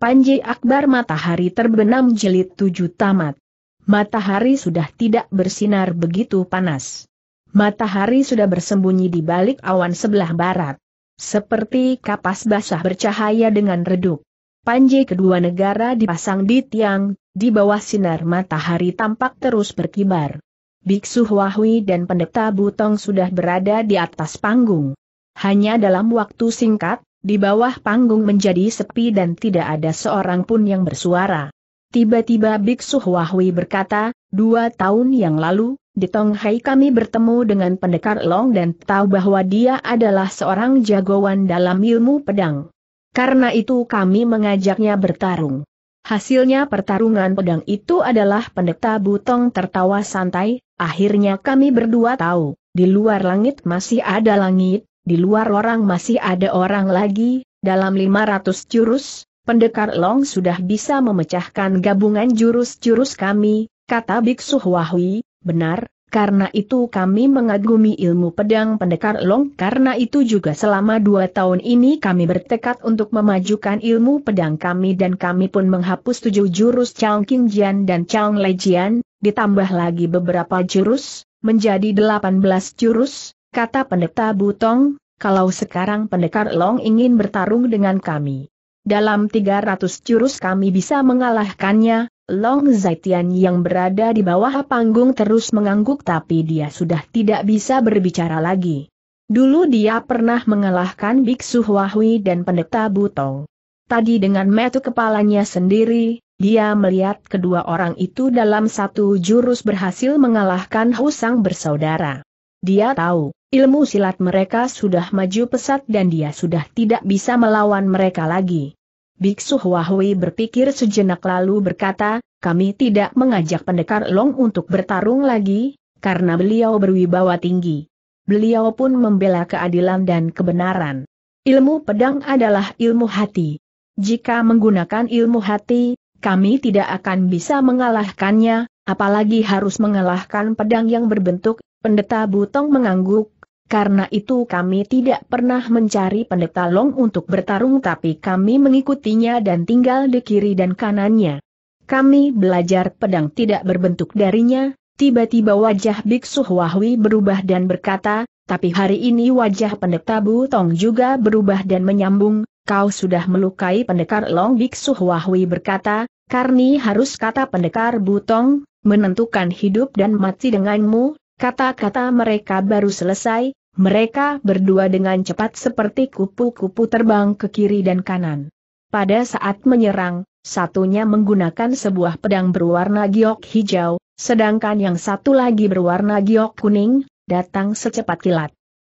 Panji Akbar Matahari Terbenam jelit tujuh Tamat. Matahari sudah tidak bersinar begitu panas. Matahari sudah bersembunyi di balik awan sebelah barat. Seperti kapas basah bercahaya dengan redup. Panji kedua negara dipasang di tiang, di bawah sinar matahari tampak terus berkibar. Biksu Huahui dan pendeta Butong sudah berada di atas panggung. Hanya dalam waktu singkat, di bawah panggung menjadi sepi dan tidak ada seorang pun yang bersuara. Tiba-tiba Biksu Wahwi berkata, dua tahun yang lalu, di Tonghai kami bertemu dengan pendekar Long dan tahu bahwa dia adalah seorang jagoan dalam ilmu pedang. Karena itu kami mengajaknya bertarung. Hasilnya pertarungan pedang itu adalah pendeta Butong tertawa santai, akhirnya kami berdua tahu, di luar langit masih ada langit, di luar orang masih ada orang lagi, dalam 500 jurus, pendekar Long sudah bisa memecahkan gabungan jurus-jurus kami, kata Biksu Wahwi, benar, karena itu kami mengagumi ilmu pedang pendekar Long karena itu juga selama dua tahun ini kami bertekad untuk memajukan ilmu pedang kami dan kami pun menghapus tujuh jurus Chang Qingjian dan Chang Lejian, ditambah lagi beberapa jurus, menjadi delapan belas jurus, kata pendeta Butong, kalau sekarang pendekar Long ingin bertarung dengan kami. Dalam 300 jurus kami bisa mengalahkannya, Long Zaitian yang berada di bawah panggung terus mengangguk tapi dia sudah tidak bisa berbicara lagi. Dulu dia pernah mengalahkan Biksu Huahui dan pendeta Butong. Tadi dengan metu kepalanya sendiri, dia melihat kedua orang itu dalam satu jurus berhasil mengalahkan Husang bersaudara. Dia tahu, Ilmu silat mereka sudah maju pesat dan dia sudah tidak bisa melawan mereka lagi. Biksu Wahui berpikir sejenak lalu berkata, kami tidak mengajak pendekar Long untuk bertarung lagi, karena beliau berwibawa tinggi. Beliau pun membela keadilan dan kebenaran. Ilmu pedang adalah ilmu hati. Jika menggunakan ilmu hati, kami tidak akan bisa mengalahkannya, apalagi harus mengalahkan pedang yang berbentuk, pendeta Butong mengangguk, karena itu kami tidak pernah mencari pendeta Long untuk bertarung tapi kami mengikutinya dan tinggal di kiri dan kanannya. Kami belajar pedang tidak berbentuk darinya, tiba-tiba wajah Biksu Wahwi berubah dan berkata, tapi hari ini wajah pendeta Butong juga berubah dan menyambung, kau sudah melukai pendekar Long Biksu Wahwi berkata, Karni harus kata pendekar Butong, menentukan hidup dan mati denganmu, kata-kata mereka baru selesai, mereka berdua dengan cepat seperti kupu-kupu terbang ke kiri dan kanan. Pada saat menyerang, satunya menggunakan sebuah pedang berwarna giok hijau, sedangkan yang satu lagi berwarna giok kuning, datang secepat kilat.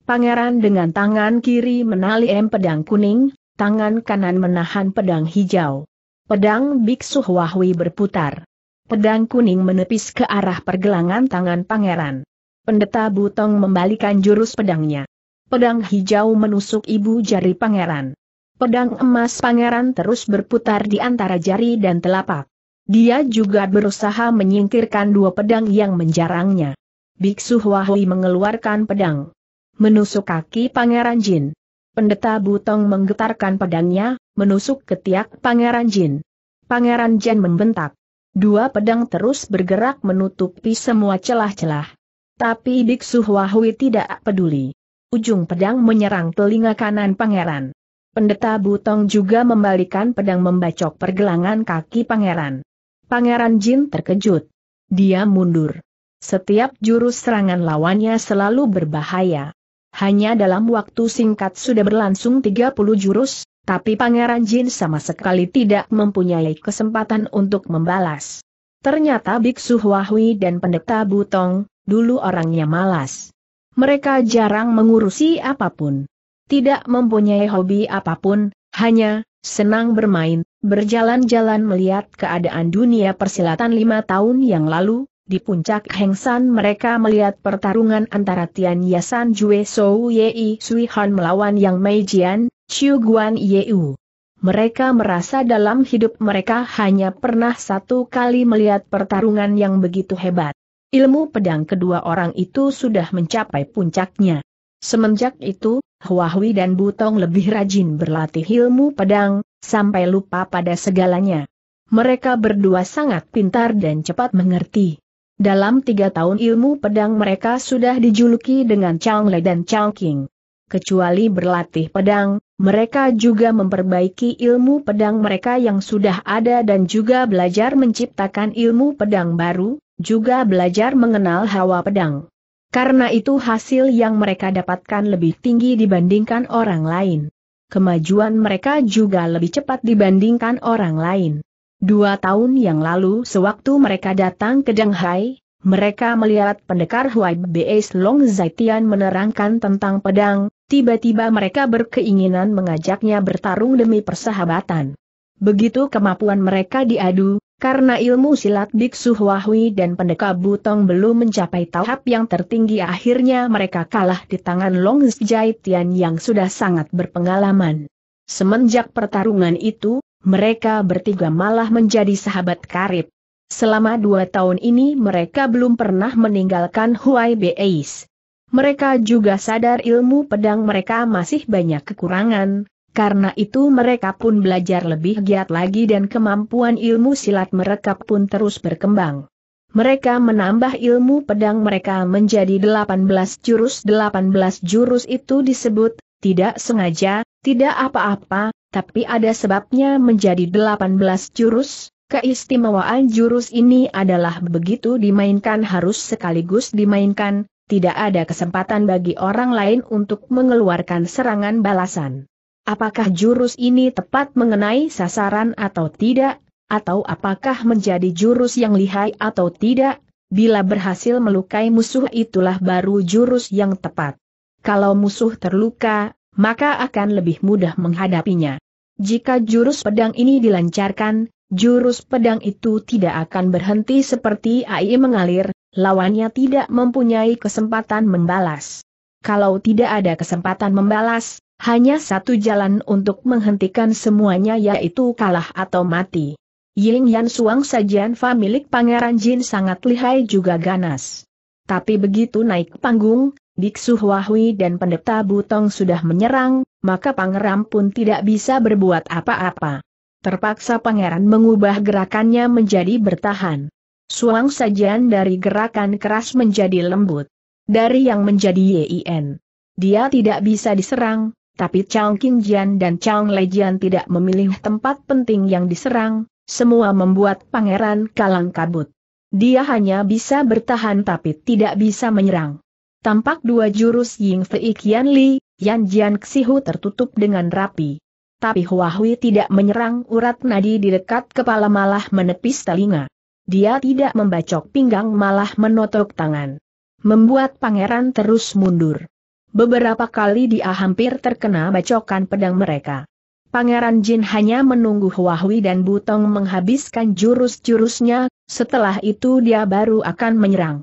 Pangeran dengan tangan kiri menali empedang pedang kuning, tangan kanan menahan pedang hijau. Pedang biksu Wahwi berputar. Pedang kuning menepis ke arah pergelangan tangan pangeran. Pendeta Butong membalikan jurus pedangnya. Pedang hijau menusuk ibu jari pangeran. Pedang emas pangeran terus berputar di antara jari dan telapak. Dia juga berusaha menyingkirkan dua pedang yang menjarangnya. Biksu Huahui mengeluarkan pedang. Menusuk kaki Pangeran Jin. Pendeta Butong menggetarkan pedangnya, menusuk ketiak Pangeran Jin. Pangeran Jin membentak. Dua pedang terus bergerak menutupi semua celah-celah. Tapi Biksu Huahui tidak peduli. Ujung pedang menyerang telinga kanan pangeran. Pendeta Butong juga membalikan pedang membacok pergelangan kaki pangeran. Pangeran Jin terkejut. Dia mundur. Setiap jurus serangan lawannya selalu berbahaya. Hanya dalam waktu singkat sudah berlangsung 30 jurus, tapi Pangeran Jin sama sekali tidak mempunyai kesempatan untuk membalas. Ternyata Biksu Huahui dan Pendeta Butong, dulu orangnya malas. Mereka jarang mengurusi apapun. Tidak mempunyai hobi apapun, hanya senang bermain, berjalan-jalan melihat keadaan dunia persilatan lima tahun yang lalu, di puncak Hengsan mereka melihat pertarungan antara Tian Yasan Jue Sou Yei Sui Han melawan Yang Mei Jian, Chiu Guan Yeu. Mereka merasa dalam hidup mereka hanya pernah satu kali melihat pertarungan yang begitu hebat. Ilmu pedang kedua orang itu sudah mencapai puncaknya. Semenjak itu, Huawei dan Butong lebih rajin berlatih ilmu pedang, sampai lupa pada segalanya. Mereka berdua sangat pintar dan cepat mengerti. Dalam tiga tahun ilmu pedang mereka sudah dijuluki dengan Chang Le dan Chang King. Kecuali berlatih pedang, mereka juga memperbaiki ilmu pedang mereka yang sudah ada dan juga belajar menciptakan ilmu pedang baru, juga belajar mengenal hawa pedang. Karena itu hasil yang mereka dapatkan lebih tinggi dibandingkan orang lain. Kemajuan mereka juga lebih cepat dibandingkan orang lain. Dua tahun yang lalu sewaktu mereka datang ke Shanghai, mereka melihat pendekar Huai B.S. Long Zaitian menerangkan tentang pedang, tiba-tiba mereka berkeinginan mengajaknya bertarung demi persahabatan. Begitu kemampuan mereka diadu, karena ilmu silat Biksu Huahui dan pendekar Butong belum mencapai tahap yang tertinggi akhirnya mereka kalah di tangan Long Sjai Tian yang sudah sangat berpengalaman. Semenjak pertarungan itu, mereka bertiga malah menjadi sahabat karib. Selama dua tahun ini mereka belum pernah meninggalkan Huai Beis. Mereka juga sadar ilmu pedang mereka masih banyak kekurangan, karena itu mereka pun belajar lebih giat lagi dan kemampuan ilmu silat mereka pun terus berkembang. Mereka menambah ilmu pedang mereka menjadi 18 jurus 18 jurus itu disebut, tidak sengaja, tidak apa-apa, tapi ada sebabnya menjadi 18 jurus, keistimewaan jurus ini adalah begitu dimainkan harus sekaligus dimainkan, tidak ada kesempatan bagi orang lain untuk mengeluarkan serangan balasan. Apakah jurus ini tepat mengenai sasaran atau tidak, atau apakah menjadi jurus yang lihai atau tidak, bila berhasil melukai musuh itulah baru jurus yang tepat. Kalau musuh terluka, maka akan lebih mudah menghadapinya. Jika jurus pedang ini dilancarkan, jurus pedang itu tidak akan berhenti seperti AI mengalir, lawannya tidak mempunyai kesempatan membalas. Kalau tidak ada kesempatan membalas, hanya satu jalan untuk menghentikan semuanya yaitu kalah atau mati. Ying Yan Suang sajian milik Pangeran Jin sangat lihai juga ganas. Tapi begitu naik panggung, Biksu Huahui dan pendeta Butong sudah menyerang, maka pangeran pun tidak bisa berbuat apa-apa. Terpaksa pangeran mengubah gerakannya menjadi bertahan. Suang sajian dari gerakan keras menjadi lembut. Dari yang menjadi YIN. Dia tidak bisa diserang, tapi Chang Qingjian dan Chang Jian tidak memilih tempat penting yang diserang, semua membuat pangeran kalang kabut. Dia hanya bisa bertahan tapi tidak bisa menyerang. Tampak dua jurus Ying Fei Qian Li, Yan Jian Xihu tertutup dengan rapi. Tapi Huahui tidak menyerang urat nadi di dekat kepala malah menepis telinga. Dia tidak membacok pinggang malah menotok tangan. Membuat pangeran terus mundur. Beberapa kali dia hampir terkena bacokan pedang mereka. Pangeran Jin hanya menunggu Huahui dan Butong menghabiskan jurus-jurusnya, setelah itu dia baru akan menyerang.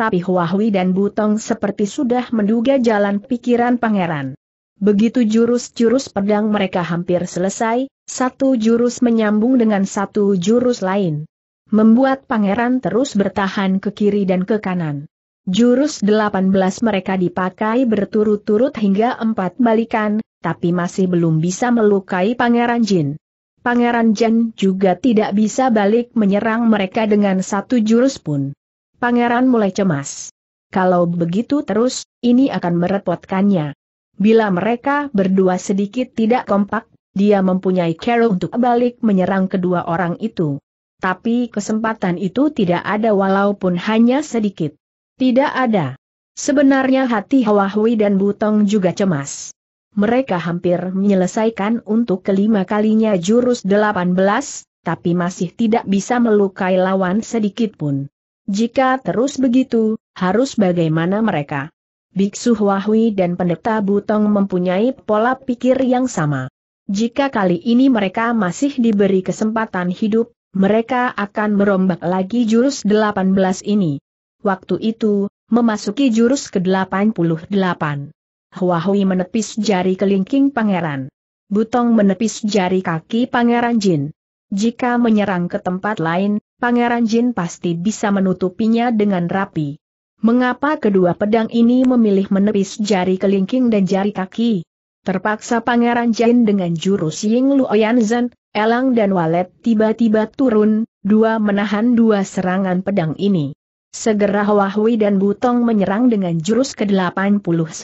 Tapi Huahui dan Butong seperti sudah menduga jalan pikiran pangeran. Begitu jurus-jurus pedang mereka hampir selesai, satu jurus menyambung dengan satu jurus lain. Membuat pangeran terus bertahan ke kiri dan ke kanan. Jurus 18 mereka dipakai berturut-turut hingga empat balikan, tapi masih belum bisa melukai Pangeran Jin. Pangeran Jin juga tidak bisa balik menyerang mereka dengan satu jurus pun. Pangeran mulai cemas. Kalau begitu terus, ini akan merepotkannya. Bila mereka berdua sedikit tidak kompak, dia mempunyai cara untuk balik menyerang kedua orang itu. Tapi kesempatan itu tidak ada walaupun hanya sedikit. Tidak ada. Sebenarnya hati Hui dan Butong juga cemas. Mereka hampir menyelesaikan untuk kelima kalinya jurus 18, tapi masih tidak bisa melukai lawan sedikit pun. Jika terus begitu, harus bagaimana mereka? Biksu Hui dan pendeta Butong mempunyai pola pikir yang sama. Jika kali ini mereka masih diberi kesempatan hidup, mereka akan merombak lagi jurus 18 ini waktu itu, memasuki jurus ke-88. Huahui menepis jari kelingking pangeran. Butong menepis jari kaki pangeran Jin. Jika menyerang ke tempat lain, pangeran Jin pasti bisa menutupinya dengan rapi. Mengapa kedua pedang ini memilih menepis jari kelingking dan jari kaki? Terpaksa pangeran Jin dengan jurus Ying Lu Oyanzen, Elang dan Walet tiba-tiba turun, dua menahan dua serangan pedang ini. Segera Huahui dan Butong menyerang dengan jurus ke-89.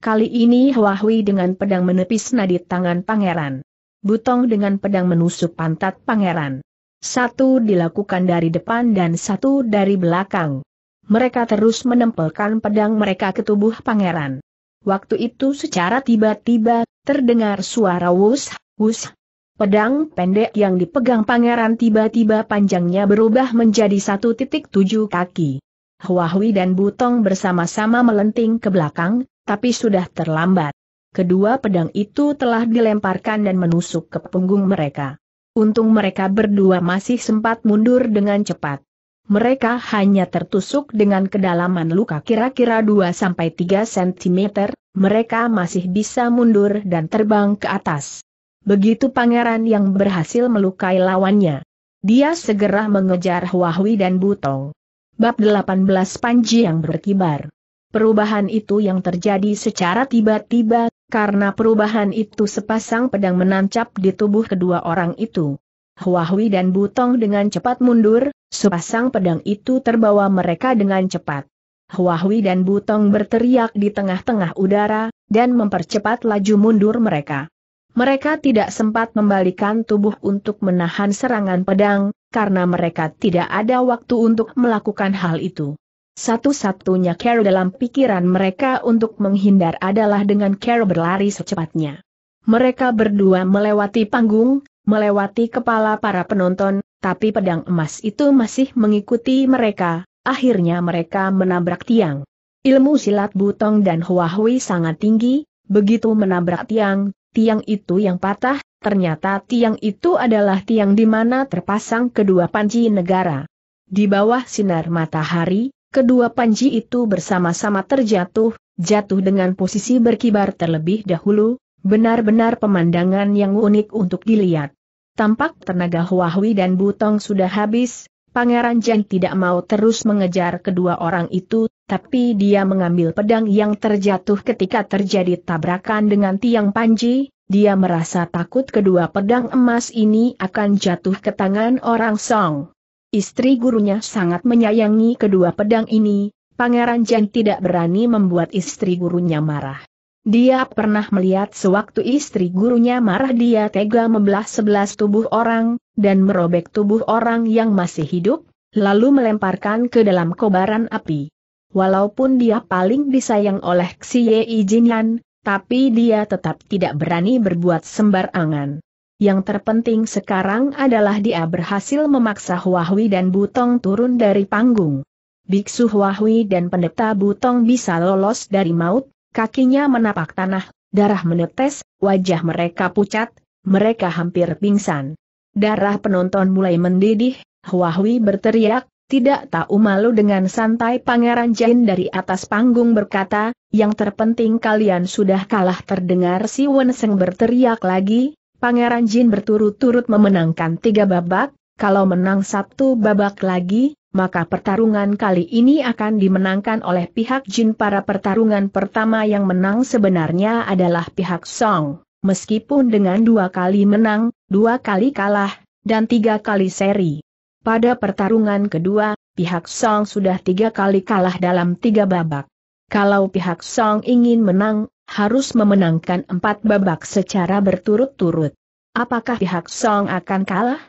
Kali ini Huahui dengan pedang menepis nadi tangan pangeran. Butong dengan pedang menusuk pantat pangeran. Satu dilakukan dari depan dan satu dari belakang. Mereka terus menempelkan pedang mereka ke tubuh pangeran. Waktu itu secara tiba-tiba, terdengar suara wus, wus, Pedang pendek yang dipegang pangeran tiba-tiba panjangnya berubah menjadi satu titik tujuh kaki. Huahui dan Butong bersama-sama melenting ke belakang, tapi sudah terlambat. Kedua pedang itu telah dilemparkan dan menusuk ke punggung mereka. Untung mereka berdua masih sempat mundur dengan cepat. Mereka hanya tertusuk dengan kedalaman luka kira-kira 2-3 cm, mereka masih bisa mundur dan terbang ke atas. Begitu pangeran yang berhasil melukai lawannya. Dia segera mengejar Huahui dan Butong. Bab 18 Panji yang berkibar. Perubahan itu yang terjadi secara tiba-tiba, karena perubahan itu sepasang pedang menancap di tubuh kedua orang itu. Huahui dan Butong dengan cepat mundur, sepasang pedang itu terbawa mereka dengan cepat. Huahui dan Butong berteriak di tengah-tengah udara, dan mempercepat laju mundur mereka. Mereka tidak sempat membalikan tubuh untuk menahan serangan pedang, karena mereka tidak ada waktu untuk melakukan hal itu. Satu-satunya cara dalam pikiran mereka untuk menghindar adalah dengan cara berlari secepatnya. Mereka berdua melewati panggung, melewati kepala para penonton, tapi pedang emas itu masih mengikuti mereka, akhirnya mereka menabrak tiang. Ilmu silat Butong dan Huahui sangat tinggi, begitu menabrak tiang, tiang itu yang patah, ternyata tiang itu adalah tiang di mana terpasang kedua panji negara. Di bawah sinar matahari, kedua panji itu bersama-sama terjatuh, jatuh dengan posisi berkibar terlebih dahulu, benar-benar pemandangan yang unik untuk dilihat. Tampak tenaga Huahui dan Butong sudah habis, Pangeran Jen tidak mau terus mengejar kedua orang itu, tapi dia mengambil pedang yang terjatuh ketika terjadi tabrakan dengan tiang panji, dia merasa takut kedua pedang emas ini akan jatuh ke tangan orang Song. Istri gurunya sangat menyayangi kedua pedang ini, Pangeran Jen tidak berani membuat istri gurunya marah. Dia pernah melihat sewaktu istri gurunya marah dia tega membelah sebelas tubuh orang, dan merobek tubuh orang yang masih hidup, lalu melemparkan ke dalam kobaran api. Walaupun dia paling disayang oleh Xie Ijinyan, tapi dia tetap tidak berani berbuat sembarangan. Yang terpenting sekarang adalah dia berhasil memaksa Huahui dan Butong turun dari panggung. Biksu Huahui dan pendeta Butong bisa lolos dari maut, kakinya menapak tanah, darah menetes, wajah mereka pucat, mereka hampir pingsan. Darah penonton mulai mendidih, Huahui berteriak, tidak tahu malu dengan santai Pangeran Jin dari atas panggung berkata, yang terpenting kalian sudah kalah terdengar si Wenseng berteriak lagi, Pangeran Jin berturut-turut memenangkan tiga babak, kalau menang satu babak lagi, maka pertarungan kali ini akan dimenangkan oleh pihak Jin. Para pertarungan pertama yang menang sebenarnya adalah pihak Song, meskipun dengan dua kali menang, dua kali kalah, dan tiga kali seri. Pada pertarungan kedua, pihak Song sudah tiga kali kalah dalam tiga babak. Kalau pihak Song ingin menang, harus memenangkan empat babak secara berturut-turut. Apakah pihak Song akan kalah?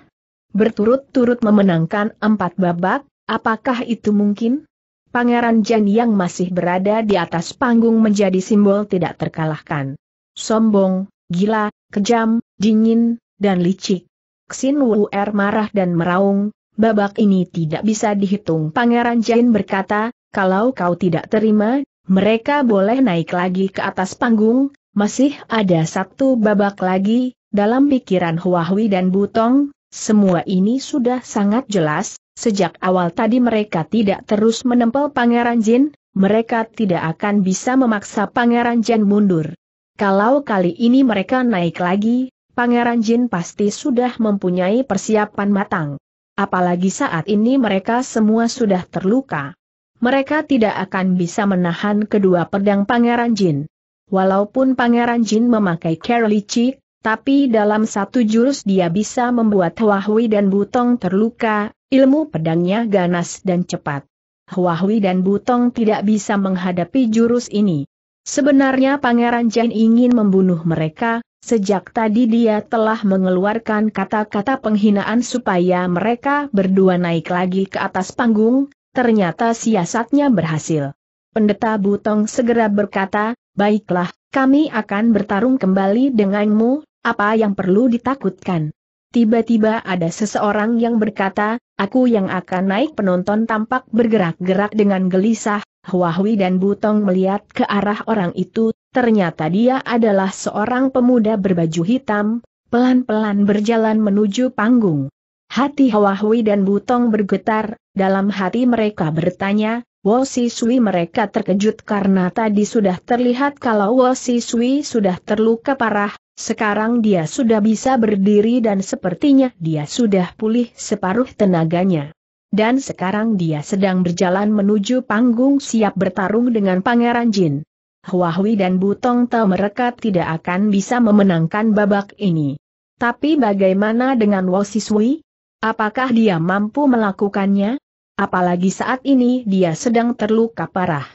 berturut-turut memenangkan empat babak, Apakah itu mungkin? Pangeran Jan yang masih berada di atas panggung menjadi simbol tidak terkalahkan. Sombong, gila, kejam, dingin, dan licik. Xin Wu Er marah dan meraung, babak ini tidak bisa dihitung. Pangeran Jan berkata, kalau kau tidak terima, mereka boleh naik lagi ke atas panggung, masih ada satu babak lagi, dalam pikiran Huahui dan Butong, semua ini sudah sangat jelas, Sejak awal tadi mereka tidak terus menempel Pangeran Jin, mereka tidak akan bisa memaksa Pangeran Jin mundur. Kalau kali ini mereka naik lagi, Pangeran Jin pasti sudah mempunyai persiapan matang. Apalagi saat ini mereka semua sudah terluka. Mereka tidak akan bisa menahan kedua pedang Pangeran Jin. Walaupun Pangeran Jin memakai care tapi dalam satu jurus dia bisa membuat Hua dan Butong terluka, Ilmu pedangnya ganas dan cepat. Huahui dan Butong tidak bisa menghadapi jurus ini. Sebenarnya Pangeran Jin ingin membunuh mereka, sejak tadi dia telah mengeluarkan kata-kata penghinaan supaya mereka berdua naik lagi ke atas panggung, ternyata siasatnya berhasil. Pendeta Butong segera berkata, baiklah, kami akan bertarung kembali denganmu, apa yang perlu ditakutkan? Tiba-tiba ada seseorang yang berkata, aku yang akan naik penonton tampak bergerak-gerak dengan gelisah, Huahui dan Butong melihat ke arah orang itu, ternyata dia adalah seorang pemuda berbaju hitam, pelan-pelan berjalan menuju panggung. Hati Huahui dan Butong bergetar, dalam hati mereka bertanya, Wosi Sui mereka terkejut karena tadi sudah terlihat kalau Wosi Sui sudah terluka parah, sekarang dia sudah bisa berdiri dan sepertinya dia sudah pulih separuh tenaganya. Dan sekarang dia sedang berjalan menuju panggung siap bertarung dengan Pangeran Jin. Huahui dan Butong Tao mereka tidak akan bisa memenangkan babak ini. Tapi bagaimana dengan Wosiswi? Apakah dia mampu melakukannya? Apalagi saat ini dia sedang terluka parah.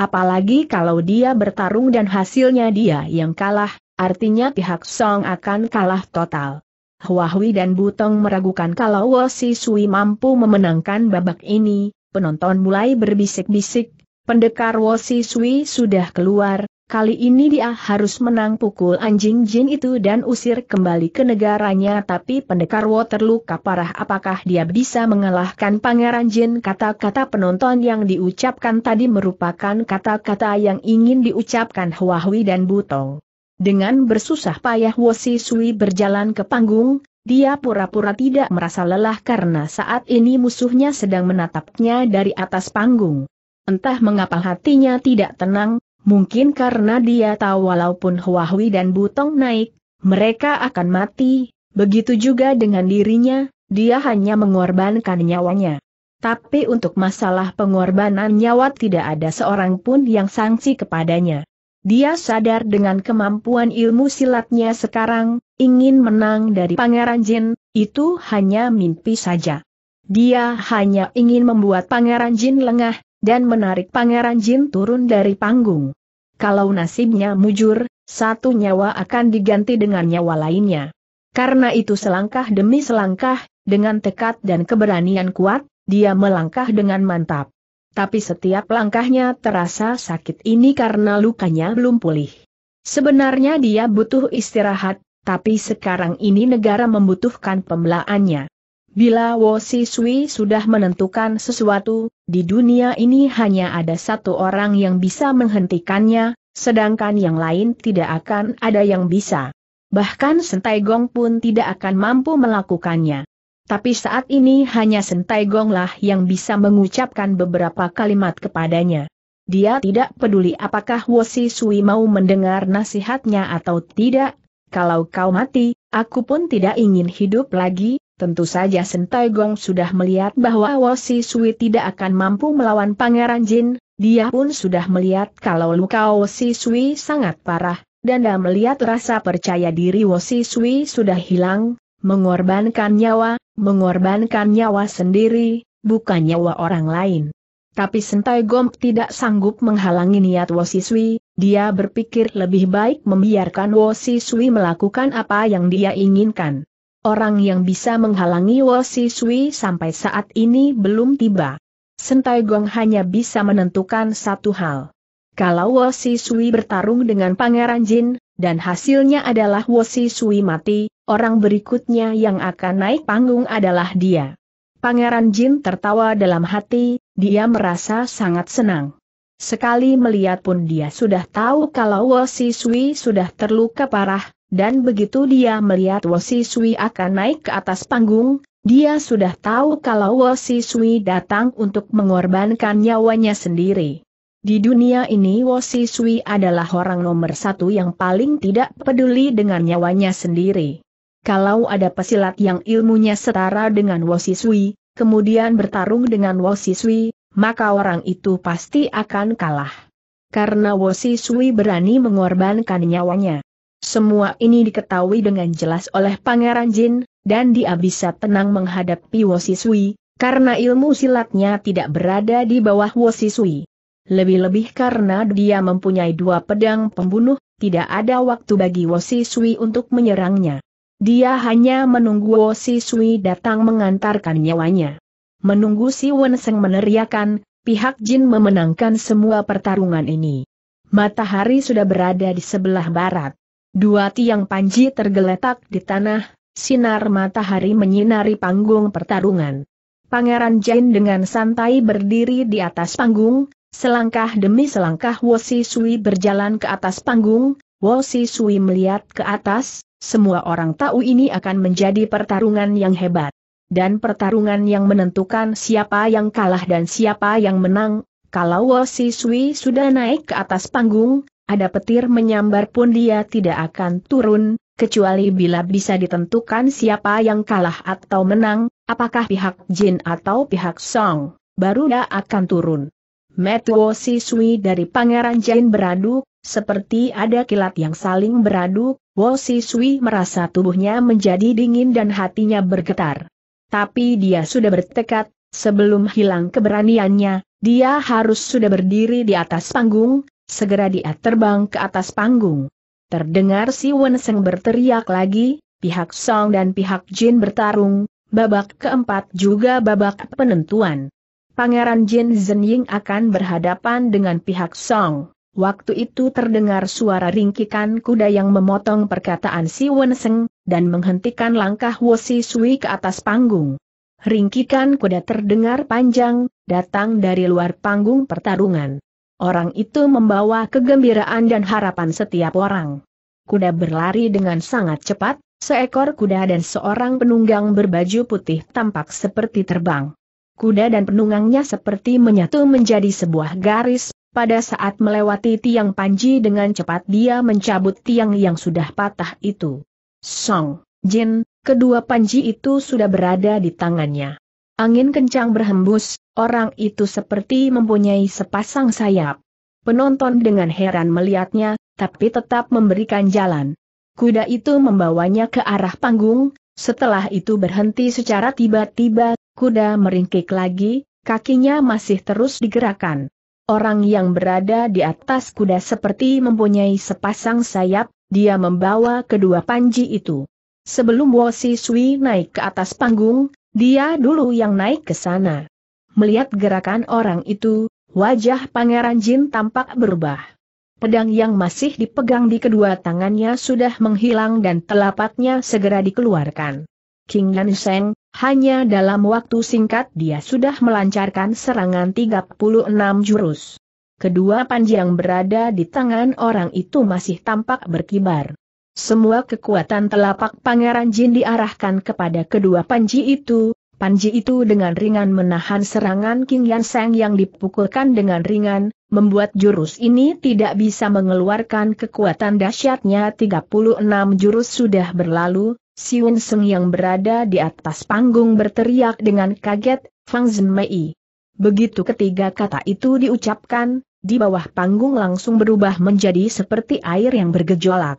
Apalagi kalau dia bertarung dan hasilnya dia yang kalah, Artinya pihak Song akan kalah total. Huahui dan Butong meragukan kalau Wosi Sui mampu memenangkan babak ini, penonton mulai berbisik-bisik, pendekar Wosi Sui sudah keluar, Kali ini dia harus menang pukul anjing jin itu dan usir kembali ke negaranya tapi pendekar Wo terluka parah apakah dia bisa mengalahkan pangeran jin kata-kata penonton yang diucapkan tadi merupakan kata-kata yang ingin diucapkan Huahui dan Butong. Dengan bersusah payah Wosi Sui berjalan ke panggung, dia pura-pura tidak merasa lelah karena saat ini musuhnya sedang menatapnya dari atas panggung. Entah mengapa hatinya tidak tenang, mungkin karena dia tahu walaupun Huahui dan Butong naik, mereka akan mati, begitu juga dengan dirinya, dia hanya mengorbankan nyawanya. Tapi untuk masalah pengorbanan nyawa tidak ada seorang pun yang sanksi kepadanya. Dia sadar dengan kemampuan ilmu silatnya sekarang, ingin menang dari Pangeran Jin, itu hanya mimpi saja. Dia hanya ingin membuat Pangeran Jin lengah, dan menarik Pangeran Jin turun dari panggung. Kalau nasibnya mujur, satu nyawa akan diganti dengan nyawa lainnya. Karena itu selangkah demi selangkah, dengan tekad dan keberanian kuat, dia melangkah dengan mantap. Tapi setiap langkahnya terasa sakit ini karena lukanya belum pulih. Sebenarnya dia butuh istirahat, tapi sekarang ini negara membutuhkan pembelaannya. Bila Wo Si Sui sudah menentukan sesuatu, di dunia ini hanya ada satu orang yang bisa menghentikannya, sedangkan yang lain tidak akan ada yang bisa. Bahkan Sentai Gong pun tidak akan mampu melakukannya. Tapi saat ini hanya Sentai Gonglah yang bisa mengucapkan beberapa kalimat kepadanya. Dia tidak peduli apakah Wosi Sui mau mendengar nasihatnya atau tidak. Kalau kau mati, aku pun tidak ingin hidup lagi. Tentu saja Sentai Gong sudah melihat bahwa Wosi Sui tidak akan mampu melawan Pangeran Jin. Dia pun sudah melihat kalau luka Wosi Sui sangat parah. dan melihat rasa percaya diri Wosi Sui sudah hilang, mengorbankan nyawa, mengorbankan nyawa sendiri, bukan nyawa orang lain. Tapi Sentai Gom tidak sanggup menghalangi niat Wosiswi, dia berpikir lebih baik membiarkan Wosiswi melakukan apa yang dia inginkan. Orang yang bisa menghalangi Wosiswi sampai saat ini belum tiba. Sentai Gong hanya bisa menentukan satu hal. Kalau Wosiswi bertarung dengan Pangeran Jin, dan hasilnya adalah Wosiswi mati, orang berikutnya yang akan naik panggung adalah dia. Pangeran Jin tertawa dalam hati, dia merasa sangat senang. Sekali melihat pun dia sudah tahu kalau Wosi Sui sudah terluka parah, dan begitu dia melihat Wosi Sui akan naik ke atas panggung, dia sudah tahu kalau Wosi Sui datang untuk mengorbankan nyawanya sendiri. Di dunia ini Wosi Sui adalah orang nomor satu yang paling tidak peduli dengan nyawanya sendiri. Kalau ada pesilat yang ilmunya setara dengan Wosisui, kemudian bertarung dengan Wosisui, maka orang itu pasti akan kalah. Karena Wosisui berani mengorbankan nyawanya. Semua ini diketahui dengan jelas oleh Pangeran Jin, dan dia bisa tenang menghadapi Wosisui, karena ilmu silatnya tidak berada di bawah Wosisui. Lebih-lebih karena dia mempunyai dua pedang pembunuh, tidak ada waktu bagi Wosisui untuk menyerangnya. Dia hanya menunggu Wo Si Sui datang mengantarkan nyawanya. Menunggu si Wen Seng meneriakan, pihak Jin memenangkan semua pertarungan ini. Matahari sudah berada di sebelah barat. Dua tiang panji tergeletak di tanah, sinar matahari menyinari panggung pertarungan. Pangeran Jin dengan santai berdiri di atas panggung, Selangkah demi selangkah Si Sui berjalan ke atas panggung, Si Sui melihat ke atas, semua orang tahu ini akan menjadi pertarungan yang hebat. Dan pertarungan yang menentukan siapa yang kalah dan siapa yang menang, kalau Wosi Sui sudah naik ke atas panggung, ada petir menyambar pun dia tidak akan turun, kecuali bila bisa ditentukan siapa yang kalah atau menang, apakah pihak Jin atau pihak Song, baru dia akan turun. Metuo Sui dari Pangeran Jin beradu, seperti ada kilat yang saling beradu, Wo Si Sui merasa tubuhnya menjadi dingin dan hatinya bergetar. Tapi dia sudah bertekad, sebelum hilang keberaniannya, dia harus sudah berdiri di atas panggung, segera dia terbang ke atas panggung. Terdengar si Wenseng berteriak lagi, pihak Song dan pihak Jin bertarung, babak keempat juga babak penentuan. Pangeran Jin Zhenying akan berhadapan dengan pihak Song. Waktu itu terdengar suara ringkikan kuda yang memotong perkataan si Wenseng, dan menghentikan langkah Wosi Sui ke atas panggung. Ringkikan kuda terdengar panjang, datang dari luar panggung pertarungan. Orang itu membawa kegembiraan dan harapan setiap orang. Kuda berlari dengan sangat cepat, seekor kuda dan seorang penunggang berbaju putih tampak seperti terbang. Kuda dan penunggangnya seperti menyatu menjadi sebuah garis, pada saat melewati tiang panji dengan cepat dia mencabut tiang yang sudah patah itu. Song, Jin, kedua panji itu sudah berada di tangannya. Angin kencang berhembus, orang itu seperti mempunyai sepasang sayap. Penonton dengan heran melihatnya, tapi tetap memberikan jalan. Kuda itu membawanya ke arah panggung, setelah itu berhenti secara tiba-tiba, kuda meringkik lagi, kakinya masih terus digerakkan. Orang yang berada di atas kuda seperti mempunyai sepasang sayap, dia membawa kedua panji itu. Sebelum Wosi Sui naik ke atas panggung, dia dulu yang naik ke sana. Melihat gerakan orang itu, wajah Pangeran Jin tampak berubah. Pedang yang masih dipegang di kedua tangannya sudah menghilang dan telapaknya segera dikeluarkan. King Yan Seng, hanya dalam waktu singkat dia sudah melancarkan serangan 36 jurus. Kedua panjang berada di tangan orang itu masih tampak berkibar. Semua kekuatan telapak pangeran Jin diarahkan kepada kedua panji itu, panji itu dengan ringan menahan serangan King Yan Seng yang dipukulkan dengan ringan, membuat jurus ini tidak bisa mengeluarkan kekuatan dahsyatnya 36 jurus sudah berlalu, Wen Seng yang berada di atas panggung berteriak dengan kaget, Fang Zhenmei. Begitu ketiga kata itu diucapkan, di bawah panggung langsung berubah menjadi seperti air yang bergejolak.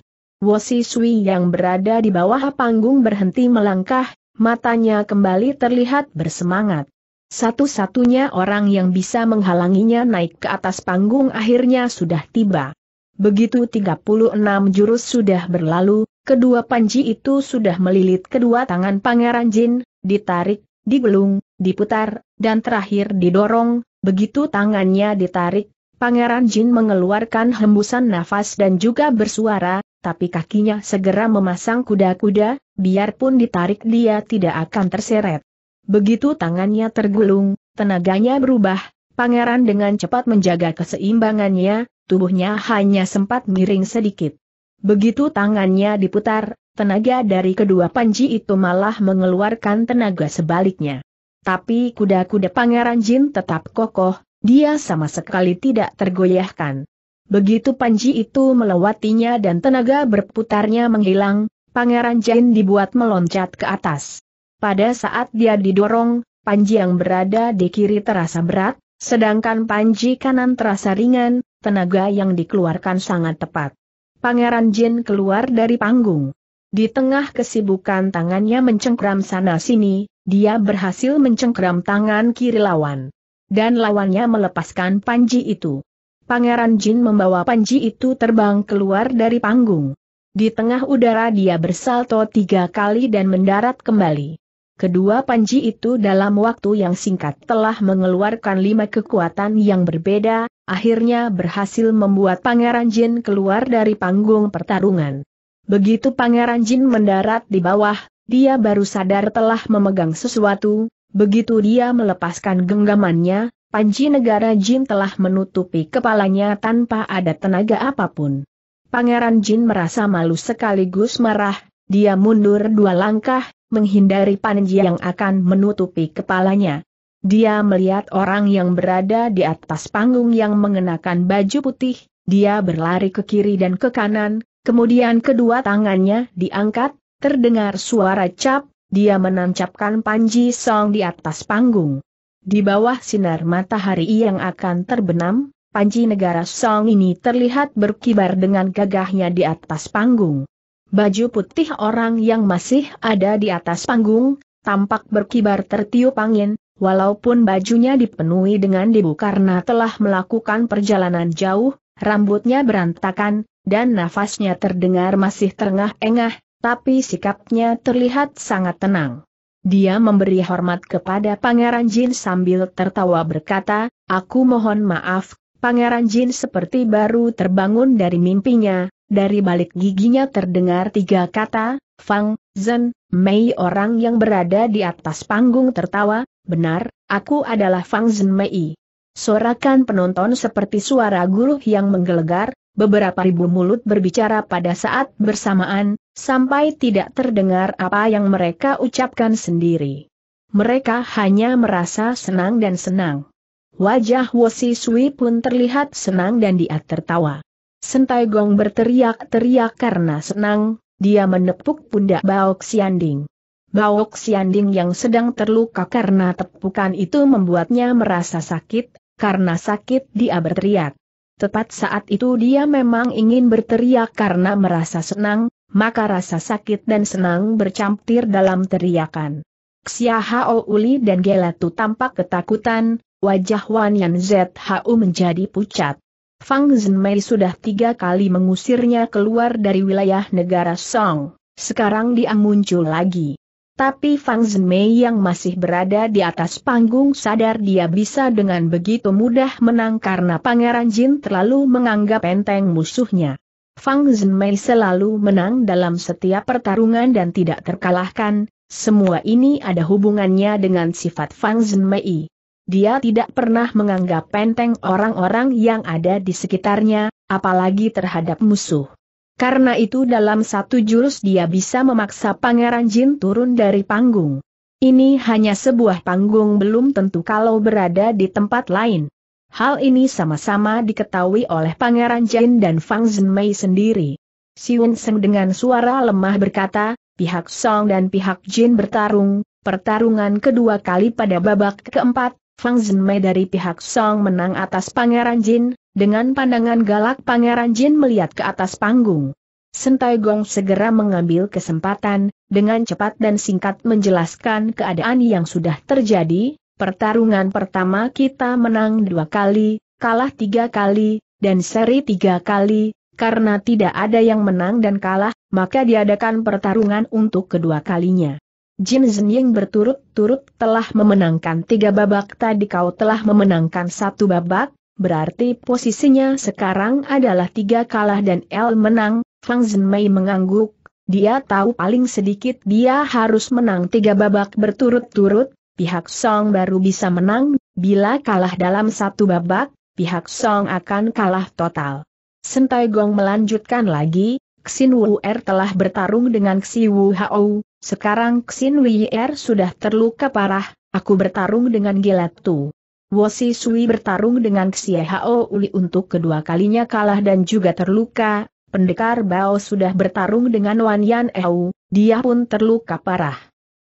Si Sui yang berada di bawah panggung berhenti melangkah, matanya kembali terlihat bersemangat. Satu-satunya orang yang bisa menghalanginya naik ke atas panggung akhirnya sudah tiba. Begitu 36 jurus sudah berlalu, Kedua panji itu sudah melilit kedua tangan Pangeran Jin, ditarik, digelung, diputar, dan terakhir didorong, begitu tangannya ditarik, Pangeran Jin mengeluarkan hembusan nafas dan juga bersuara, tapi kakinya segera memasang kuda-kuda, biarpun ditarik dia tidak akan terseret. Begitu tangannya tergulung, tenaganya berubah, Pangeran dengan cepat menjaga keseimbangannya, tubuhnya hanya sempat miring sedikit. Begitu tangannya diputar, tenaga dari kedua panji itu malah mengeluarkan tenaga sebaliknya. Tapi kuda-kuda Pangeran Jin tetap kokoh, dia sama sekali tidak tergoyahkan. Begitu panji itu melewatinya dan tenaga berputarnya menghilang, Pangeran Jin dibuat meloncat ke atas. Pada saat dia didorong, panji yang berada di kiri terasa berat, sedangkan panji kanan terasa ringan, tenaga yang dikeluarkan sangat tepat. Pangeran Jin keluar dari panggung. Di tengah kesibukan tangannya mencengkram sana-sini, dia berhasil mencengkram tangan kiri lawan. Dan lawannya melepaskan panji itu. Pangeran Jin membawa panji itu terbang keluar dari panggung. Di tengah udara dia bersalto tiga kali dan mendarat kembali. Kedua panji itu dalam waktu yang singkat telah mengeluarkan lima kekuatan yang berbeda, akhirnya berhasil membuat Pangeran Jin keluar dari panggung pertarungan. Begitu Pangeran Jin mendarat di bawah, dia baru sadar telah memegang sesuatu, begitu dia melepaskan genggamannya, Panji Negara Jin telah menutupi kepalanya tanpa ada tenaga apapun. Pangeran Jin merasa malu sekaligus marah, dia mundur dua langkah, menghindari Panji yang akan menutupi kepalanya. Dia melihat orang yang berada di atas panggung yang mengenakan baju putih, dia berlari ke kiri dan ke kanan, kemudian kedua tangannya diangkat, terdengar suara cap, dia menancapkan panji song di atas panggung. Di bawah sinar matahari yang akan terbenam, panji negara song ini terlihat berkibar dengan gagahnya di atas panggung. Baju putih orang yang masih ada di atas panggung, tampak berkibar tertiup angin, Walaupun bajunya dipenuhi dengan debu karena telah melakukan perjalanan jauh, rambutnya berantakan, dan nafasnya terdengar masih terengah-engah, tapi sikapnya terlihat sangat tenang. Dia memberi hormat kepada Pangeran Jin sambil tertawa berkata, Aku mohon maaf, Pangeran Jin seperti baru terbangun dari mimpinya, dari balik giginya terdengar tiga kata, Fang, Zen, Mei orang yang berada di atas panggung tertawa, Benar, aku adalah Fang Zhenmei. Sorakan penonton seperti suara guru yang menggelegar, beberapa ribu mulut berbicara pada saat bersamaan, sampai tidak terdengar apa yang mereka ucapkan sendiri. Mereka hanya merasa senang dan senang. Wajah Wosi Sui pun terlihat senang dan dia tertawa. Sentai Gong berteriak-teriak karena senang, dia menepuk pundak Bao Xianding. Baok Sianding yang sedang terluka karena tepukan itu membuatnya merasa sakit, karena sakit dia berteriak. Tepat saat itu dia memang ingin berteriak karena merasa senang, maka rasa sakit dan senang bercampur dalam teriakan. Xia Hao Uli dan Gelatu tampak ketakutan, wajah Wan Yan Zhu menjadi pucat. Fang Zhenmei sudah tiga kali mengusirnya keluar dari wilayah negara Song, sekarang dia muncul lagi. Tapi Fang Zeme yang masih berada di atas panggung sadar dia bisa dengan begitu mudah menang karena Pangeran Jin terlalu menganggap enteng musuhnya. Fang Zeme selalu menang dalam setiap pertarungan dan tidak terkalahkan, semua ini ada hubungannya dengan sifat Fang Zeme. Dia tidak pernah menganggap enteng orang-orang yang ada di sekitarnya, apalagi terhadap musuh. Karena itu dalam satu jurus dia bisa memaksa Pangeran Jin turun dari panggung. Ini hanya sebuah panggung belum tentu kalau berada di tempat lain. Hal ini sama-sama diketahui oleh Pangeran Jin dan Fang Zhenmei sendiri. Siun Seng dengan suara lemah berkata, pihak Song dan pihak Jin bertarung, pertarungan kedua kali pada babak keempat, Fang Zhenmei dari pihak Song menang atas Pangeran Jin, dengan pandangan galak Pangeran Jin melihat ke atas panggung. Sentai Gong segera mengambil kesempatan, dengan cepat dan singkat menjelaskan keadaan yang sudah terjadi, pertarungan pertama kita menang dua kali, kalah tiga kali, dan seri tiga kali, karena tidak ada yang menang dan kalah, maka diadakan pertarungan untuk kedua kalinya. Jin Zhenying berturut-turut telah memenangkan tiga babak tadi kau telah memenangkan satu babak, berarti posisinya sekarang adalah tiga kalah dan L menang, Fang Zhenmei mengangguk, dia tahu paling sedikit dia harus menang tiga babak berturut-turut, pihak Song baru bisa menang, bila kalah dalam satu babak, pihak Song akan kalah total. Sentai Gong melanjutkan lagi, Xin Wu Er telah bertarung dengan Xi Wu Hao, sekarang Xin Wu Er sudah terluka parah, aku bertarung dengan Gilat Tu. Wosi Sui bertarung dengan Xie Hao Uli untuk kedua kalinya kalah dan juga terluka, pendekar Bao sudah bertarung dengan Wan Yan Ehu, dia pun terluka parah.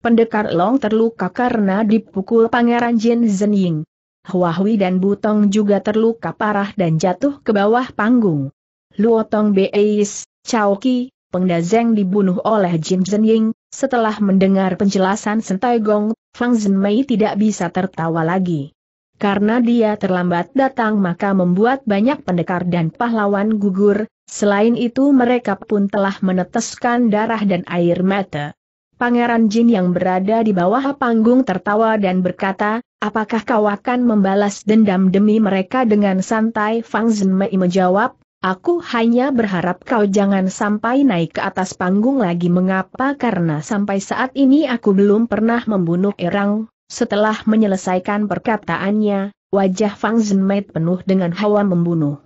Pendekar Long terluka karena dipukul Pangeran Jin Zenying. Huahui dan Butong juga terluka parah dan jatuh ke bawah panggung. Luotong Beis, Chao Ki, Pengda Zeng dibunuh oleh Jin Zenying, setelah mendengar penjelasan Sentai Gong, Fang Zhenmei tidak bisa tertawa lagi. Karena dia terlambat datang maka membuat banyak pendekar dan pahlawan gugur, selain itu mereka pun telah meneteskan darah dan air mata. Pangeran Jin yang berada di bawah panggung tertawa dan berkata, apakah kau akan membalas dendam demi mereka dengan santai? Fang Zhenmei menjawab, Aku hanya berharap kau jangan sampai naik ke atas panggung lagi mengapa karena sampai saat ini aku belum pernah membunuh orang, setelah menyelesaikan perkataannya, wajah Fang Zhenmei penuh dengan hawa membunuh.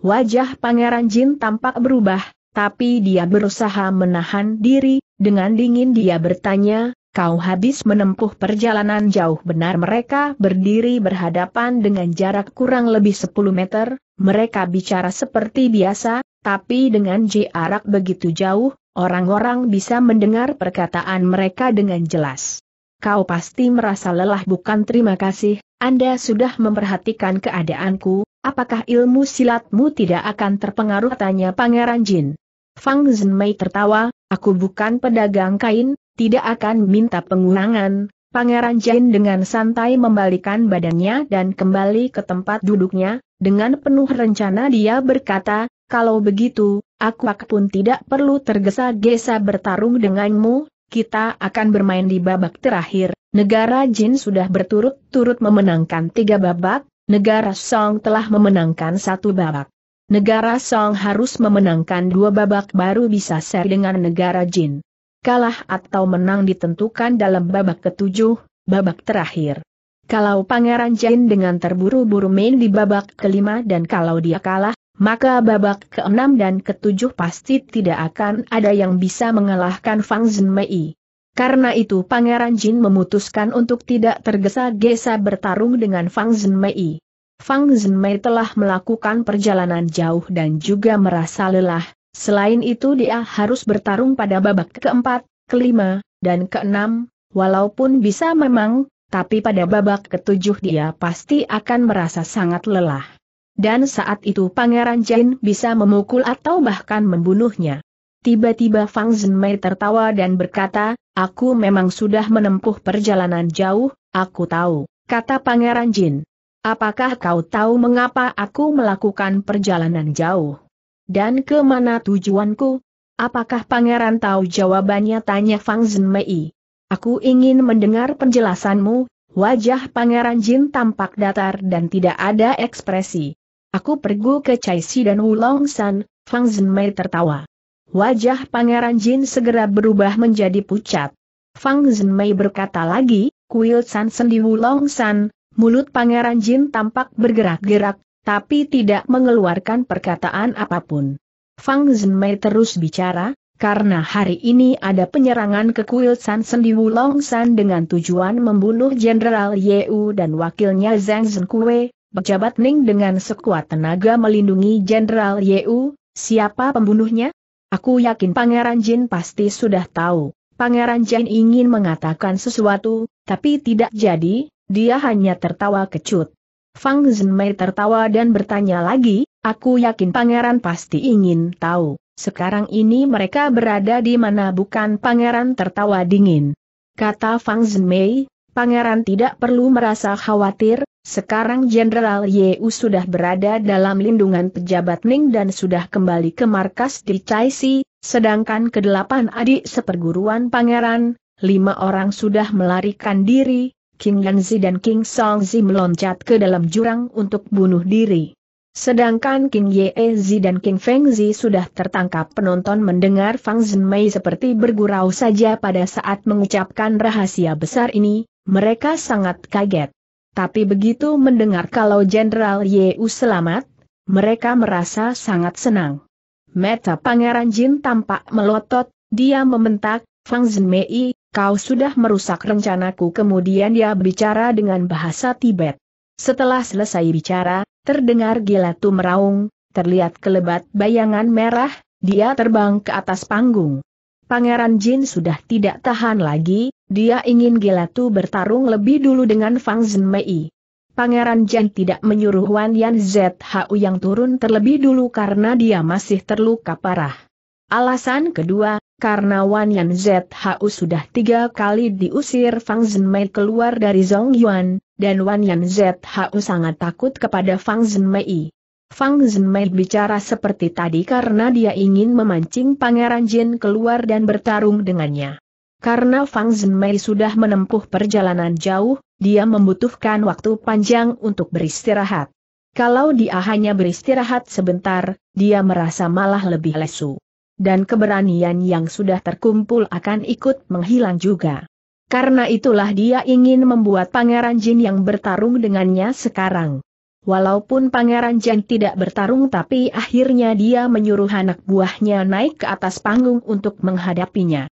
Wajah Pangeran Jin tampak berubah, tapi dia berusaha menahan diri, dengan dingin dia bertanya, kau habis menempuh perjalanan jauh benar mereka berdiri berhadapan dengan jarak kurang lebih 10 meter, mereka bicara seperti biasa, tapi dengan jarak begitu jauh, orang-orang bisa mendengar perkataan mereka dengan jelas kau pasti merasa lelah bukan terima kasih, Anda sudah memperhatikan keadaanku, apakah ilmu silatmu tidak akan terpengaruh tanya Pangeran Jin. Fang Zhenmei tertawa, aku bukan pedagang kain, tidak akan minta pengurangan. Pangeran Jin dengan santai membalikan badannya dan kembali ke tempat duduknya, dengan penuh rencana dia berkata, kalau begitu, aku pun tidak perlu tergesa-gesa bertarung denganmu, kita akan bermain di babak terakhir. Negara Jin sudah berturut-turut memenangkan tiga babak, negara Song telah memenangkan satu babak. Negara Song harus memenangkan dua babak baru bisa seri dengan negara Jin. Kalah atau menang ditentukan dalam babak ketujuh, babak terakhir. Kalau Pangeran Jin dengan terburu-buru main di babak kelima dan kalau dia kalah, maka babak keenam dan ketujuh pasti tidak akan ada yang bisa mengalahkan Fang Zhenmei. Karena itu Pangeran Jin memutuskan untuk tidak tergesa-gesa bertarung dengan Fang Zhenmei. Fang Zhenmei telah melakukan perjalanan jauh dan juga merasa lelah, selain itu dia harus bertarung pada babak keempat, kelima, dan keenam, walaupun bisa memang, tapi pada babak ketujuh dia pasti akan merasa sangat lelah. Dan saat itu Pangeran Jin bisa memukul atau bahkan membunuhnya. Tiba-tiba Fang Zhenmei tertawa dan berkata, aku memang sudah menempuh perjalanan jauh, aku tahu, kata Pangeran Jin. Apakah kau tahu mengapa aku melakukan perjalanan jauh? Dan ke mana tujuanku? Apakah Pangeran tahu jawabannya tanya Fang Zhenmei. Aku ingin mendengar penjelasanmu, Wajah Pangeran Jin tampak datar dan tidak ada ekspresi. Aku pergi ke Si dan Wulong San, Fang Zhenmei tertawa. Wajah Pangeran Jin segera berubah menjadi pucat. Fang Zhenmei berkata lagi, kuil San Sendi Wulong San, mulut Pangeran Jin tampak bergerak-gerak, tapi tidak mengeluarkan perkataan apapun. Fang Zhenmei terus bicara, karena hari ini ada penyerangan ke kuil San Sendi Wulong San dengan tujuan membunuh Jenderal Ye Wu dan wakilnya Zhang Zenkue, Pejabat Ning dengan sekuat tenaga melindungi Jenderal Yeu, siapa pembunuhnya? Aku yakin Pangeran Jin pasti sudah tahu. Pangeran Jin ingin mengatakan sesuatu, tapi tidak jadi, dia hanya tertawa kecut. Fang Zhenmei tertawa dan bertanya lagi, aku yakin Pangeran pasti ingin tahu. Sekarang ini mereka berada di mana bukan Pangeran tertawa dingin. Kata Fang Zhenmei, Pangeran tidak perlu merasa khawatir, sekarang Jenderal Yeu sudah berada dalam lindungan pejabat Ning dan sudah kembali ke markas di Chaisi, sedangkan kedelapan adik seperguruan pangeran, lima orang sudah melarikan diri, King Yanzi dan King Songzi meloncat ke dalam jurang untuk bunuh diri. Sedangkan King Yezi dan King Fengzi sudah tertangkap penonton mendengar Fang Zhenmei seperti bergurau saja pada saat mengucapkan rahasia besar ini, mereka sangat kaget. Tapi begitu mendengar kalau Jenderal Yeu selamat, mereka merasa sangat senang. Meta Pangeran Jin tampak melotot, dia membentak, Fang Zhenmei, kau sudah merusak rencanaku kemudian dia berbicara dengan bahasa Tibet. Setelah selesai bicara, terdengar gelatu meraung, terlihat kelebat bayangan merah, dia terbang ke atas panggung. Pangeran Jin sudah tidak tahan lagi, dia ingin Gilatu bertarung lebih dulu dengan Fang Zhenmei. Pangeran Jen tidak menyuruh Wan Yan ZHU yang turun terlebih dulu karena dia masih terluka parah. Alasan kedua, karena Wan Yan ZHU sudah tiga kali diusir Fang Zhenmei keluar dari Zhong Yuan, dan Wan Yan ZHU sangat takut kepada Fang Zhenmei. Fang Zhenmei bicara seperti tadi karena dia ingin memancing Pangeran Jin keluar dan bertarung dengannya. Karena Fang Zhenmei sudah menempuh perjalanan jauh, dia membutuhkan waktu panjang untuk beristirahat. Kalau dia hanya beristirahat sebentar, dia merasa malah lebih lesu. Dan keberanian yang sudah terkumpul akan ikut menghilang juga. Karena itulah dia ingin membuat Pangeran Jin yang bertarung dengannya sekarang. Walaupun Pangeran Jin tidak bertarung tapi akhirnya dia menyuruh anak buahnya naik ke atas panggung untuk menghadapinya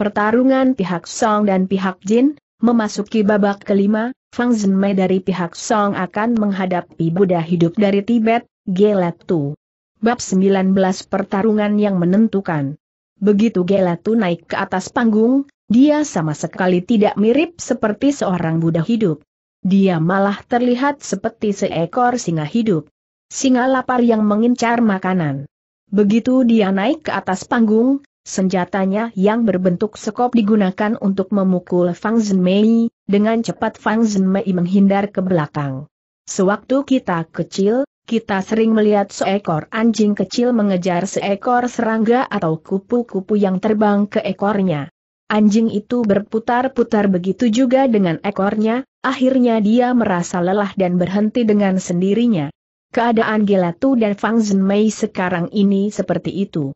pertarungan pihak Song dan pihak Jin, memasuki babak kelima, Fang Zhenmei dari pihak Song akan menghadapi Buddha hidup dari Tibet, Gelatu. Bab 19 Pertarungan yang menentukan. Begitu Gelatu naik ke atas panggung, dia sama sekali tidak mirip seperti seorang Buddha hidup. Dia malah terlihat seperti seekor singa hidup. Singa lapar yang mengincar makanan. Begitu dia naik ke atas panggung, Senjatanya yang berbentuk sekop digunakan untuk memukul Fang Zhenmei, dengan cepat Fang Zhenmei menghindar ke belakang. Sewaktu kita kecil, kita sering melihat seekor anjing kecil mengejar seekor serangga atau kupu-kupu yang terbang ke ekornya. Anjing itu berputar-putar begitu juga dengan ekornya, akhirnya dia merasa lelah dan berhenti dengan sendirinya. Keadaan Gelatu dan Fang Zhenmei sekarang ini seperti itu.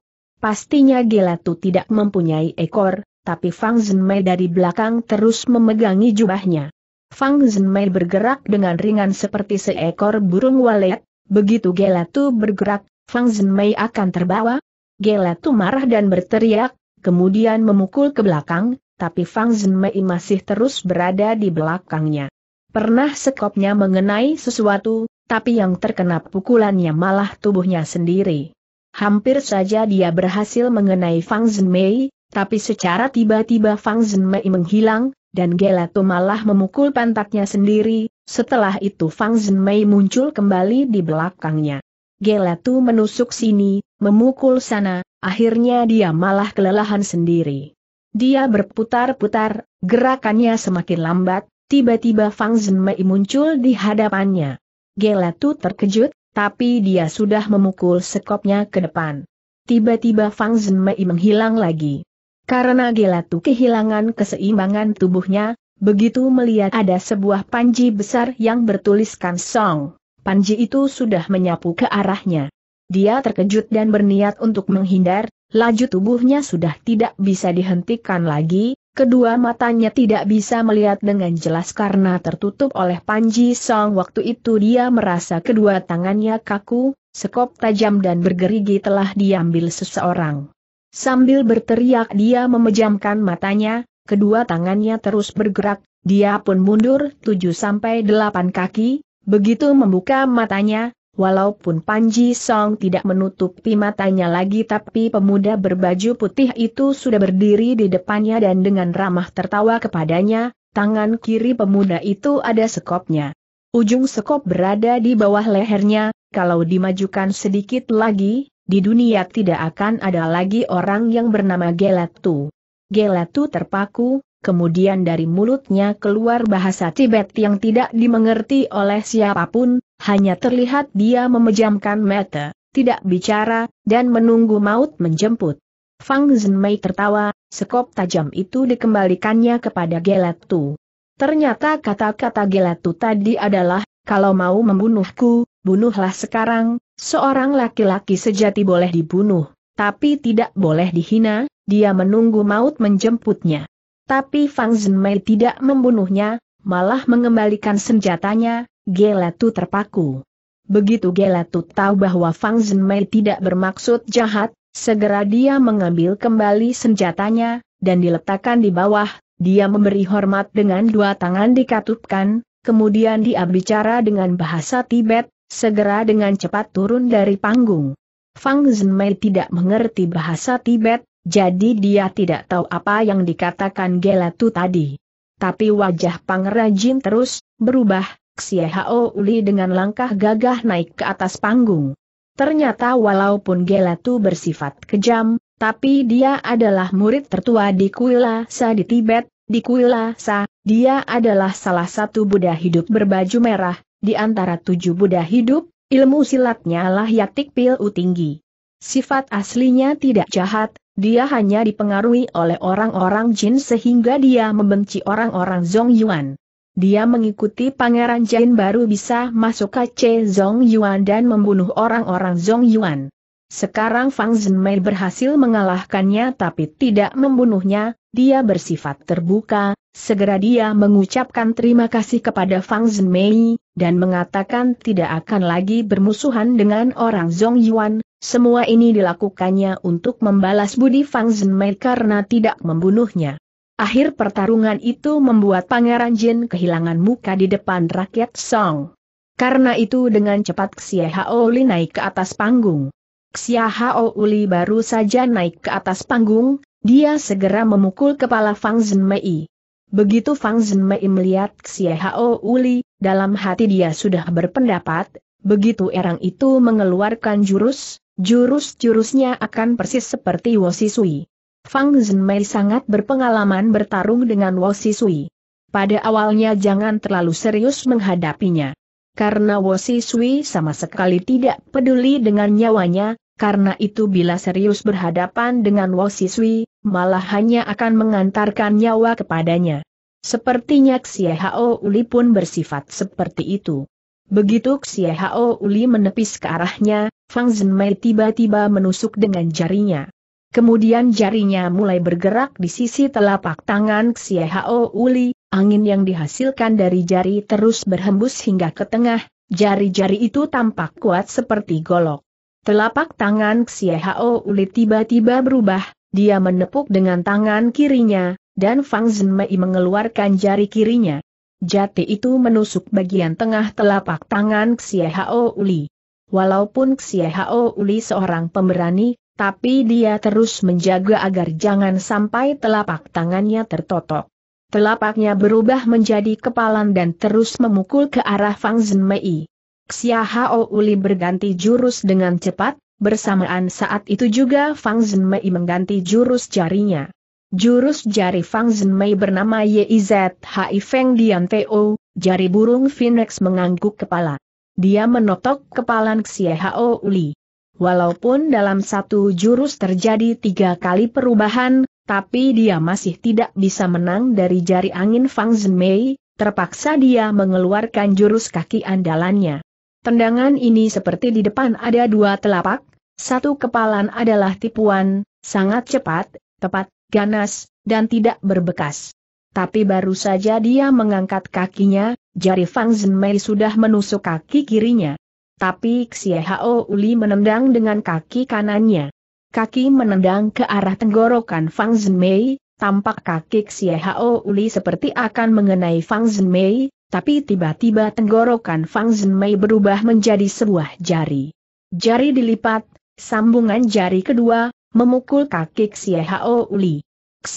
Pastinya Gelatu tidak mempunyai ekor, tapi Fang Zhenmei dari belakang terus memegangi jubahnya. Fang Zhenmei bergerak dengan ringan seperti seekor burung walet, begitu Gelatu bergerak, Fang Zhenmei akan terbawa. Gelatu marah dan berteriak, kemudian memukul ke belakang, tapi Fang Zhenmei masih terus berada di belakangnya. Pernah sekopnya mengenai sesuatu, tapi yang terkena pukulannya malah tubuhnya sendiri. Hampir saja dia berhasil mengenai Fang Zhenmei, tapi secara tiba-tiba Fang Zhenmei menghilang, dan Gelato malah memukul pantatnya sendiri, setelah itu Fang Zhenmei muncul kembali di belakangnya. Gelato menusuk sini, memukul sana, akhirnya dia malah kelelahan sendiri. Dia berputar-putar, gerakannya semakin lambat, tiba-tiba Fang Zhenmei muncul di hadapannya. Gelato terkejut, tapi dia sudah memukul sekopnya ke depan. Tiba-tiba Fang Zhenmei menghilang lagi. Karena Gelatu kehilangan keseimbangan tubuhnya, begitu melihat ada sebuah panji besar yang bertuliskan Song, panji itu sudah menyapu ke arahnya. Dia terkejut dan berniat untuk menghindar, laju tubuhnya sudah tidak bisa dihentikan lagi, Kedua matanya tidak bisa melihat dengan jelas karena tertutup oleh Panji Song waktu itu dia merasa kedua tangannya kaku, sekop tajam dan bergerigi telah diambil seseorang. Sambil berteriak dia memejamkan matanya, kedua tangannya terus bergerak, dia pun mundur 7-8 kaki, begitu membuka matanya, Walaupun Panji Song tidak menutupi matanya lagi tapi pemuda berbaju putih itu sudah berdiri di depannya dan dengan ramah tertawa kepadanya, tangan kiri pemuda itu ada sekopnya. Ujung sekop berada di bawah lehernya, kalau dimajukan sedikit lagi, di dunia tidak akan ada lagi orang yang bernama Gelatu. Gelatu terpaku, kemudian dari mulutnya keluar bahasa Tibet yang tidak dimengerti oleh siapapun, hanya terlihat dia memejamkan mata, tidak bicara, dan menunggu maut menjemput. Fang Zhenmei tertawa, sekop tajam itu dikembalikannya kepada Gelatu. Ternyata kata-kata Gelatu tadi adalah, kalau mau membunuhku, bunuhlah sekarang, seorang laki-laki sejati boleh dibunuh, tapi tidak boleh dihina, dia menunggu maut menjemputnya. Tapi Fang Zhenmei tidak membunuhnya, malah mengembalikan senjatanya, Gelatu terpaku. Begitu Gelatu tahu bahwa Fang Zhenmei tidak bermaksud jahat, segera dia mengambil kembali senjatanya, dan diletakkan di bawah, dia memberi hormat dengan dua tangan dikatupkan, kemudian dia bicara dengan bahasa Tibet, segera dengan cepat turun dari panggung. Fang Zhenmei tidak mengerti bahasa Tibet, jadi dia tidak tahu apa yang dikatakan Gelatu tadi. Tapi wajah Pangerajin terus berubah, Xie Hao Uli dengan langkah gagah naik ke atas panggung. Ternyata walaupun Gelatu bersifat kejam, tapi dia adalah murid tertua di kuil Kuilasa di Tibet, di Kuilasa, dia adalah salah satu Buddha hidup berbaju merah, di antara tujuh Buddha hidup, ilmu silatnya lah Yatik Pilu tinggi. Sifat aslinya tidak jahat, dia hanya dipengaruhi oleh orang-orang jin sehingga dia membenci orang-orang Zong Yuan. Dia mengikuti Pangeran Jin baru bisa masuk ke Zong Yuan dan membunuh orang-orang Zong Yuan. Sekarang Fang Zhenmei berhasil mengalahkannya tapi tidak membunuhnya, dia bersifat terbuka, segera dia mengucapkan terima kasih kepada Fang Zhenmei, dan mengatakan tidak akan lagi bermusuhan dengan orang Zong Yuan, semua ini dilakukannya untuk membalas budi Fang Zhenmei karena tidak membunuhnya. Akhir pertarungan itu membuat Pangeran Jin kehilangan muka di depan rakyat Song. Karena itu dengan cepat Xia Haoli naik ke atas panggung. Xia Haoli baru saja naik ke atas panggung, dia segera memukul kepala Fang Zhenmei. Begitu Fang Zhenmei melihat Xia Haoli, dalam hati dia sudah berpendapat, begitu erang itu mengeluarkan jurus, jurus-jurusnya akan persis seperti Wosisui. Fang Zhenmei sangat berpengalaman bertarung dengan Wo Sui. Pada awalnya jangan terlalu serius menghadapinya. Karena Wo Sui sama sekali tidak peduli dengan nyawanya, karena itu bila serius berhadapan dengan Wo Sui, malah hanya akan mengantarkan nyawa kepadanya. Sepertinya Xie Hao Uli pun bersifat seperti itu. Begitu Xie Hao Uli menepis ke arahnya, Fang Zhenmei tiba-tiba menusuk dengan jarinya. Kemudian jarinya mulai bergerak di sisi telapak tangan Xie Hao Uli, angin yang dihasilkan dari jari terus berhembus hingga ke tengah, jari-jari itu tampak kuat seperti golok. Telapak tangan Xie Hao Uli tiba-tiba berubah, dia menepuk dengan tangan kirinya, dan Fang Zhenmei mengeluarkan jari kirinya. Jati itu menusuk bagian tengah telapak tangan Xie Hao Uli. Walaupun Xie Hao Uli seorang pemberani, tapi dia terus menjaga agar jangan sampai telapak tangannya tertotok. Telapaknya berubah menjadi kepalan dan terus memukul ke arah Fang Zhenmei. Xia Hao Uli berganti jurus dengan cepat, bersamaan saat itu juga Fang Zhenmei mengganti jurus jarinya. Jurus jari Fang Zhenmei bernama Hai Feng Dian Teo, jari burung Phoenix mengangguk kepala. Dia menotok kepalan Xia Hao Uli. Walaupun dalam satu jurus terjadi tiga kali perubahan, tapi dia masih tidak bisa menang dari jari angin Fang Zhenmei, terpaksa dia mengeluarkan jurus kaki andalannya. Tendangan ini seperti di depan ada dua telapak, satu kepalan adalah tipuan, sangat cepat, tepat, ganas, dan tidak berbekas. Tapi baru saja dia mengangkat kakinya, jari Fang Zhenmei sudah menusuk kaki kirinya. Tapi Hao Uli menendang dengan kaki kanannya. Kaki menendang ke arah tenggorokan Fang Zhenmei, tampak kaki Hao Uli seperti akan mengenai Fang Zhenmei, tapi tiba-tiba tenggorokan Fang Zhenmei berubah menjadi sebuah jari. Jari dilipat, sambungan jari kedua, memukul kaki Hao Uli.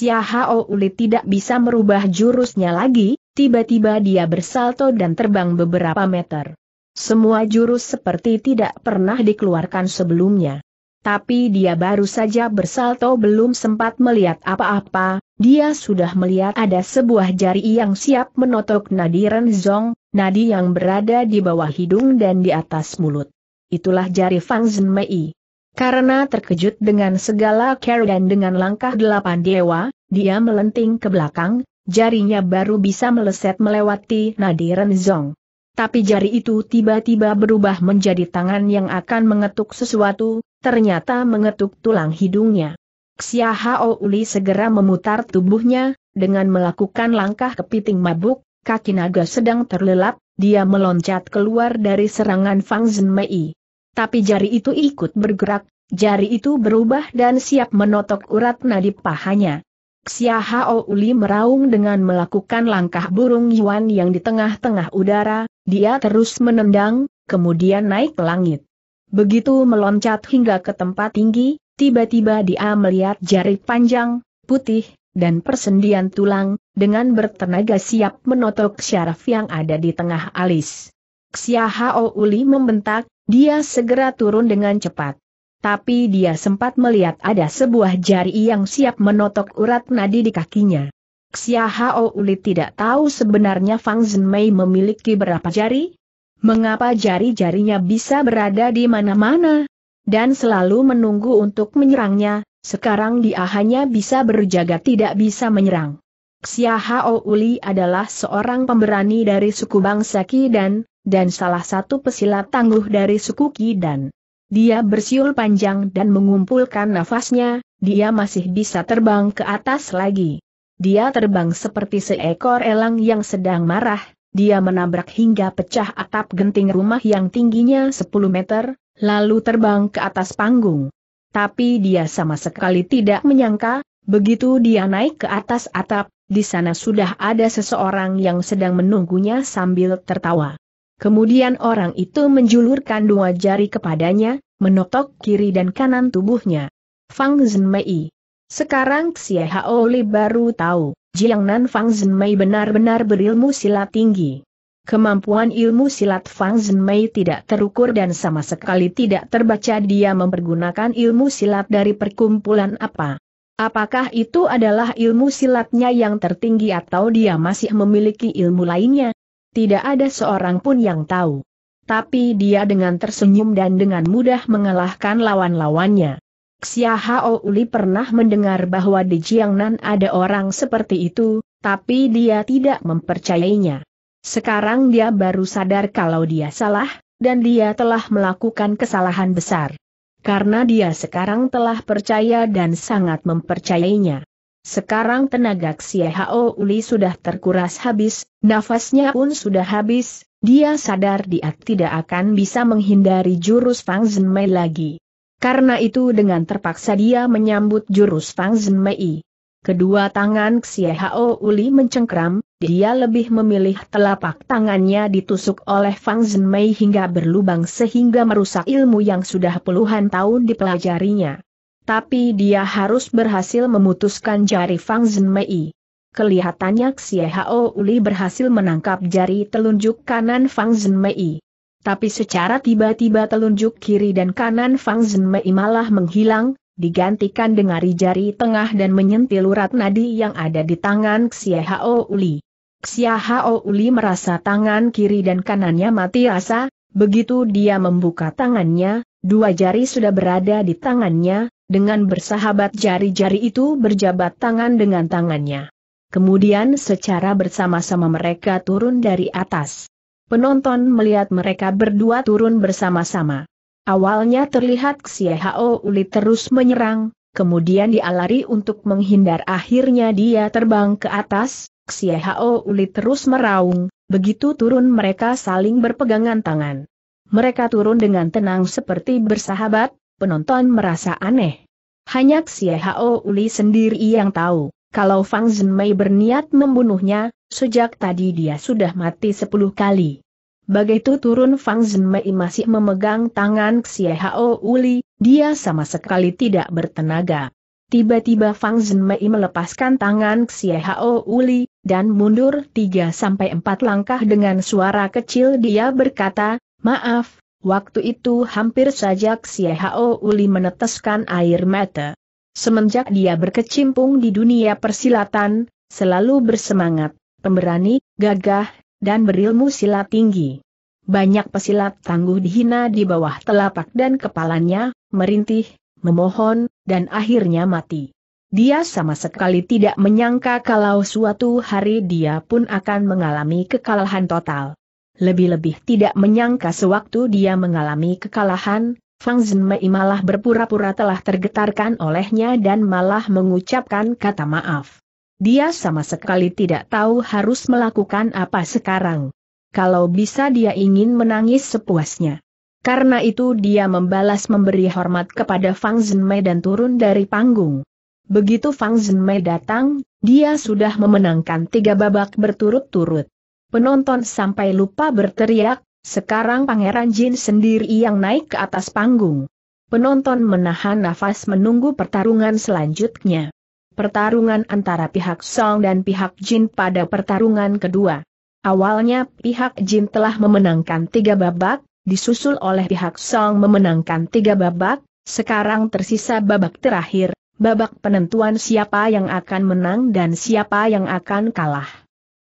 Hao Uli tidak bisa merubah jurusnya lagi, tiba-tiba dia bersalto dan terbang beberapa meter. Semua jurus seperti tidak pernah dikeluarkan sebelumnya. Tapi dia baru saja bersalto belum sempat melihat apa-apa, dia sudah melihat ada sebuah jari yang siap menotok nadi Renzong, nadi yang berada di bawah hidung dan di atas mulut. Itulah jari Fang Zhenmei. Karena terkejut dengan segala care dan dengan langkah delapan dewa, dia melenting ke belakang, jarinya baru bisa meleset melewati nadi Renzong tapi jari itu tiba-tiba berubah menjadi tangan yang akan mengetuk sesuatu, ternyata mengetuk tulang hidungnya. Xia Hao Uli segera memutar tubuhnya, dengan melakukan langkah kepiting mabuk, kaki naga sedang terlelap, dia meloncat keluar dari serangan Fang Zhenmei. Tapi jari itu ikut bergerak, jari itu berubah dan siap menotok urat nadi pahanya. Xia Hao Uli meraung dengan melakukan langkah burung Yuan yang di tengah-tengah udara, dia terus menendang, kemudian naik ke langit. Begitu meloncat hingga ke tempat tinggi, tiba-tiba dia melihat jari panjang, putih, dan persendian tulang, dengan bertenaga siap menotok syaraf yang ada di tengah alis. Xia Hao Uli membentak, dia segera turun dengan cepat. Tapi dia sempat melihat ada sebuah jari yang siap menotok urat nadi di kakinya. Xia Hao Uli tidak tahu sebenarnya Fang Zhenmei memiliki berapa jari? Mengapa jari-jarinya bisa berada di mana-mana? Dan selalu menunggu untuk menyerangnya, sekarang dia hanya bisa berjaga tidak bisa menyerang. Xia Hao Uli adalah seorang pemberani dari suku bangsa Kidan, dan salah satu pesilat tangguh dari suku Kidan. Dia bersiul panjang dan mengumpulkan nafasnya, dia masih bisa terbang ke atas lagi. Dia terbang seperti seekor elang yang sedang marah, dia menabrak hingga pecah atap genting rumah yang tingginya 10 meter, lalu terbang ke atas panggung. Tapi dia sama sekali tidak menyangka, begitu dia naik ke atas atap, di sana sudah ada seseorang yang sedang menunggunya sambil tertawa. Kemudian orang itu menjulurkan dua jari kepadanya, menotok kiri dan kanan tubuhnya. Fang Zhenmei. Sekarang Hao Li baru tahu, Jiang Nan Fang Zhenmei benar-benar berilmu silat tinggi. Kemampuan ilmu silat Fang Zhenmei tidak terukur dan sama sekali tidak terbaca dia mempergunakan ilmu silat dari perkumpulan apa. Apakah itu adalah ilmu silatnya yang tertinggi atau dia masih memiliki ilmu lainnya? Tidak ada seorang pun yang tahu. Tapi dia dengan tersenyum dan dengan mudah mengalahkan lawan-lawannya. Xia Hao Uli pernah mendengar bahwa di Jiangnan ada orang seperti itu, tapi dia tidak mempercayainya. Sekarang dia baru sadar kalau dia salah, dan dia telah melakukan kesalahan besar. Karena dia sekarang telah percaya dan sangat mempercayainya. Sekarang tenaga Xia Hao Uli sudah terkuras habis, nafasnya pun sudah habis, dia sadar dia tidak akan bisa menghindari jurus Fang Zhenmei lagi. Karena itu dengan terpaksa dia menyambut jurus Fang Mei. Kedua tangan Xie Hao Uli mencengkram, dia lebih memilih telapak tangannya ditusuk oleh Fang Mei hingga berlubang sehingga merusak ilmu yang sudah puluhan tahun dipelajarinya. Tapi dia harus berhasil memutuskan jari Fang Mei. Kelihatannya Xie Hao Uli berhasil menangkap jari telunjuk kanan Fang Mei tapi secara tiba-tiba telunjuk kiri dan kanan Fang Zhenmei malah menghilang, digantikan dengan jari tengah dan menyentil urat nadi yang ada di tangan Xie Hao Uli. Xie Hao Uli merasa tangan kiri dan kanannya mati rasa, begitu dia membuka tangannya, dua jari sudah berada di tangannya, dengan bersahabat jari-jari itu berjabat tangan dengan tangannya. Kemudian secara bersama-sama mereka turun dari atas. Penonton melihat mereka berdua turun bersama-sama. Awalnya terlihat Xiehao Uli terus menyerang, kemudian dia lari untuk menghindar akhirnya dia terbang ke atas, Xiehao Uli terus meraung, begitu turun mereka saling berpegangan tangan. Mereka turun dengan tenang seperti bersahabat, penonton merasa aneh. Hanya Xiehao Uli sendiri yang tahu kalau Fang Zhenmei berniat membunuhnya, sejak tadi dia sudah mati sepuluh kali. Begitu turun Fang Zhenmei masih memegang tangan Xie Hao Uli, dia sama sekali tidak bertenaga. Tiba-tiba Fang Zhenmei melepaskan tangan Xie Hao Uli, dan mundur 3-4 langkah dengan suara kecil dia berkata, Maaf, waktu itu hampir saja Xie Hao Uli meneteskan air mata. Semenjak dia berkecimpung di dunia persilatan, selalu bersemangat, pemberani, gagah, dan berilmu silat tinggi. Banyak pesilat tangguh dihina di bawah telapak dan kepalanya, merintih, memohon, dan akhirnya mati. Dia sama sekali tidak menyangka kalau suatu hari dia pun akan mengalami kekalahan total. Lebih-lebih tidak menyangka sewaktu dia mengalami kekalahan, Fang Zhenmei malah berpura-pura telah tergetarkan olehnya dan malah mengucapkan kata maaf. Dia sama sekali tidak tahu harus melakukan apa sekarang. Kalau bisa dia ingin menangis sepuasnya. Karena itu dia membalas memberi hormat kepada Fang Zhenmei dan turun dari panggung. Begitu Fang Zhenmei datang, dia sudah memenangkan tiga babak berturut-turut. Penonton sampai lupa berteriak, sekarang Pangeran Jin sendiri yang naik ke atas panggung. Penonton menahan nafas menunggu pertarungan selanjutnya. Pertarungan antara pihak Song dan pihak Jin pada pertarungan kedua. Awalnya pihak Jin telah memenangkan tiga babak, disusul oleh pihak Song memenangkan tiga babak, sekarang tersisa babak terakhir, babak penentuan siapa yang akan menang dan siapa yang akan kalah.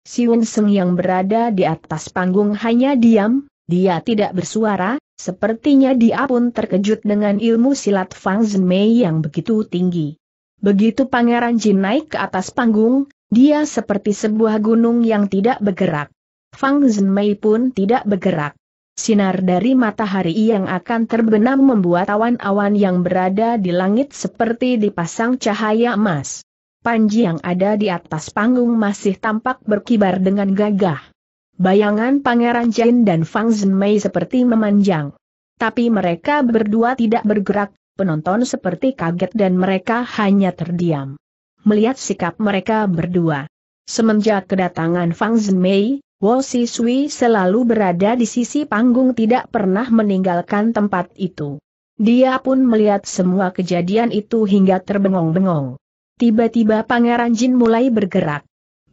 Wen Seng yang berada di atas panggung hanya diam, dia tidak bersuara, sepertinya dia pun terkejut dengan ilmu silat Fang Zhenmei yang begitu tinggi. Begitu Pangeran Jin naik ke atas panggung, dia seperti sebuah gunung yang tidak bergerak. Fang Zhenmei pun tidak bergerak. Sinar dari matahari yang akan terbenam membuat awan-awan yang berada di langit seperti dipasang cahaya emas. Panji yang ada di atas panggung masih tampak berkibar dengan gagah. Bayangan Pangeran Jin dan Fang Zhenmei seperti memanjang. Tapi mereka berdua tidak bergerak, penonton seperti kaget dan mereka hanya terdiam. Melihat sikap mereka berdua. Semenjak kedatangan Fang Zhenmei, Wo Sui selalu berada di sisi panggung tidak pernah meninggalkan tempat itu. Dia pun melihat semua kejadian itu hingga terbengong-bengong. Tiba-tiba Pangeran Jin mulai bergerak.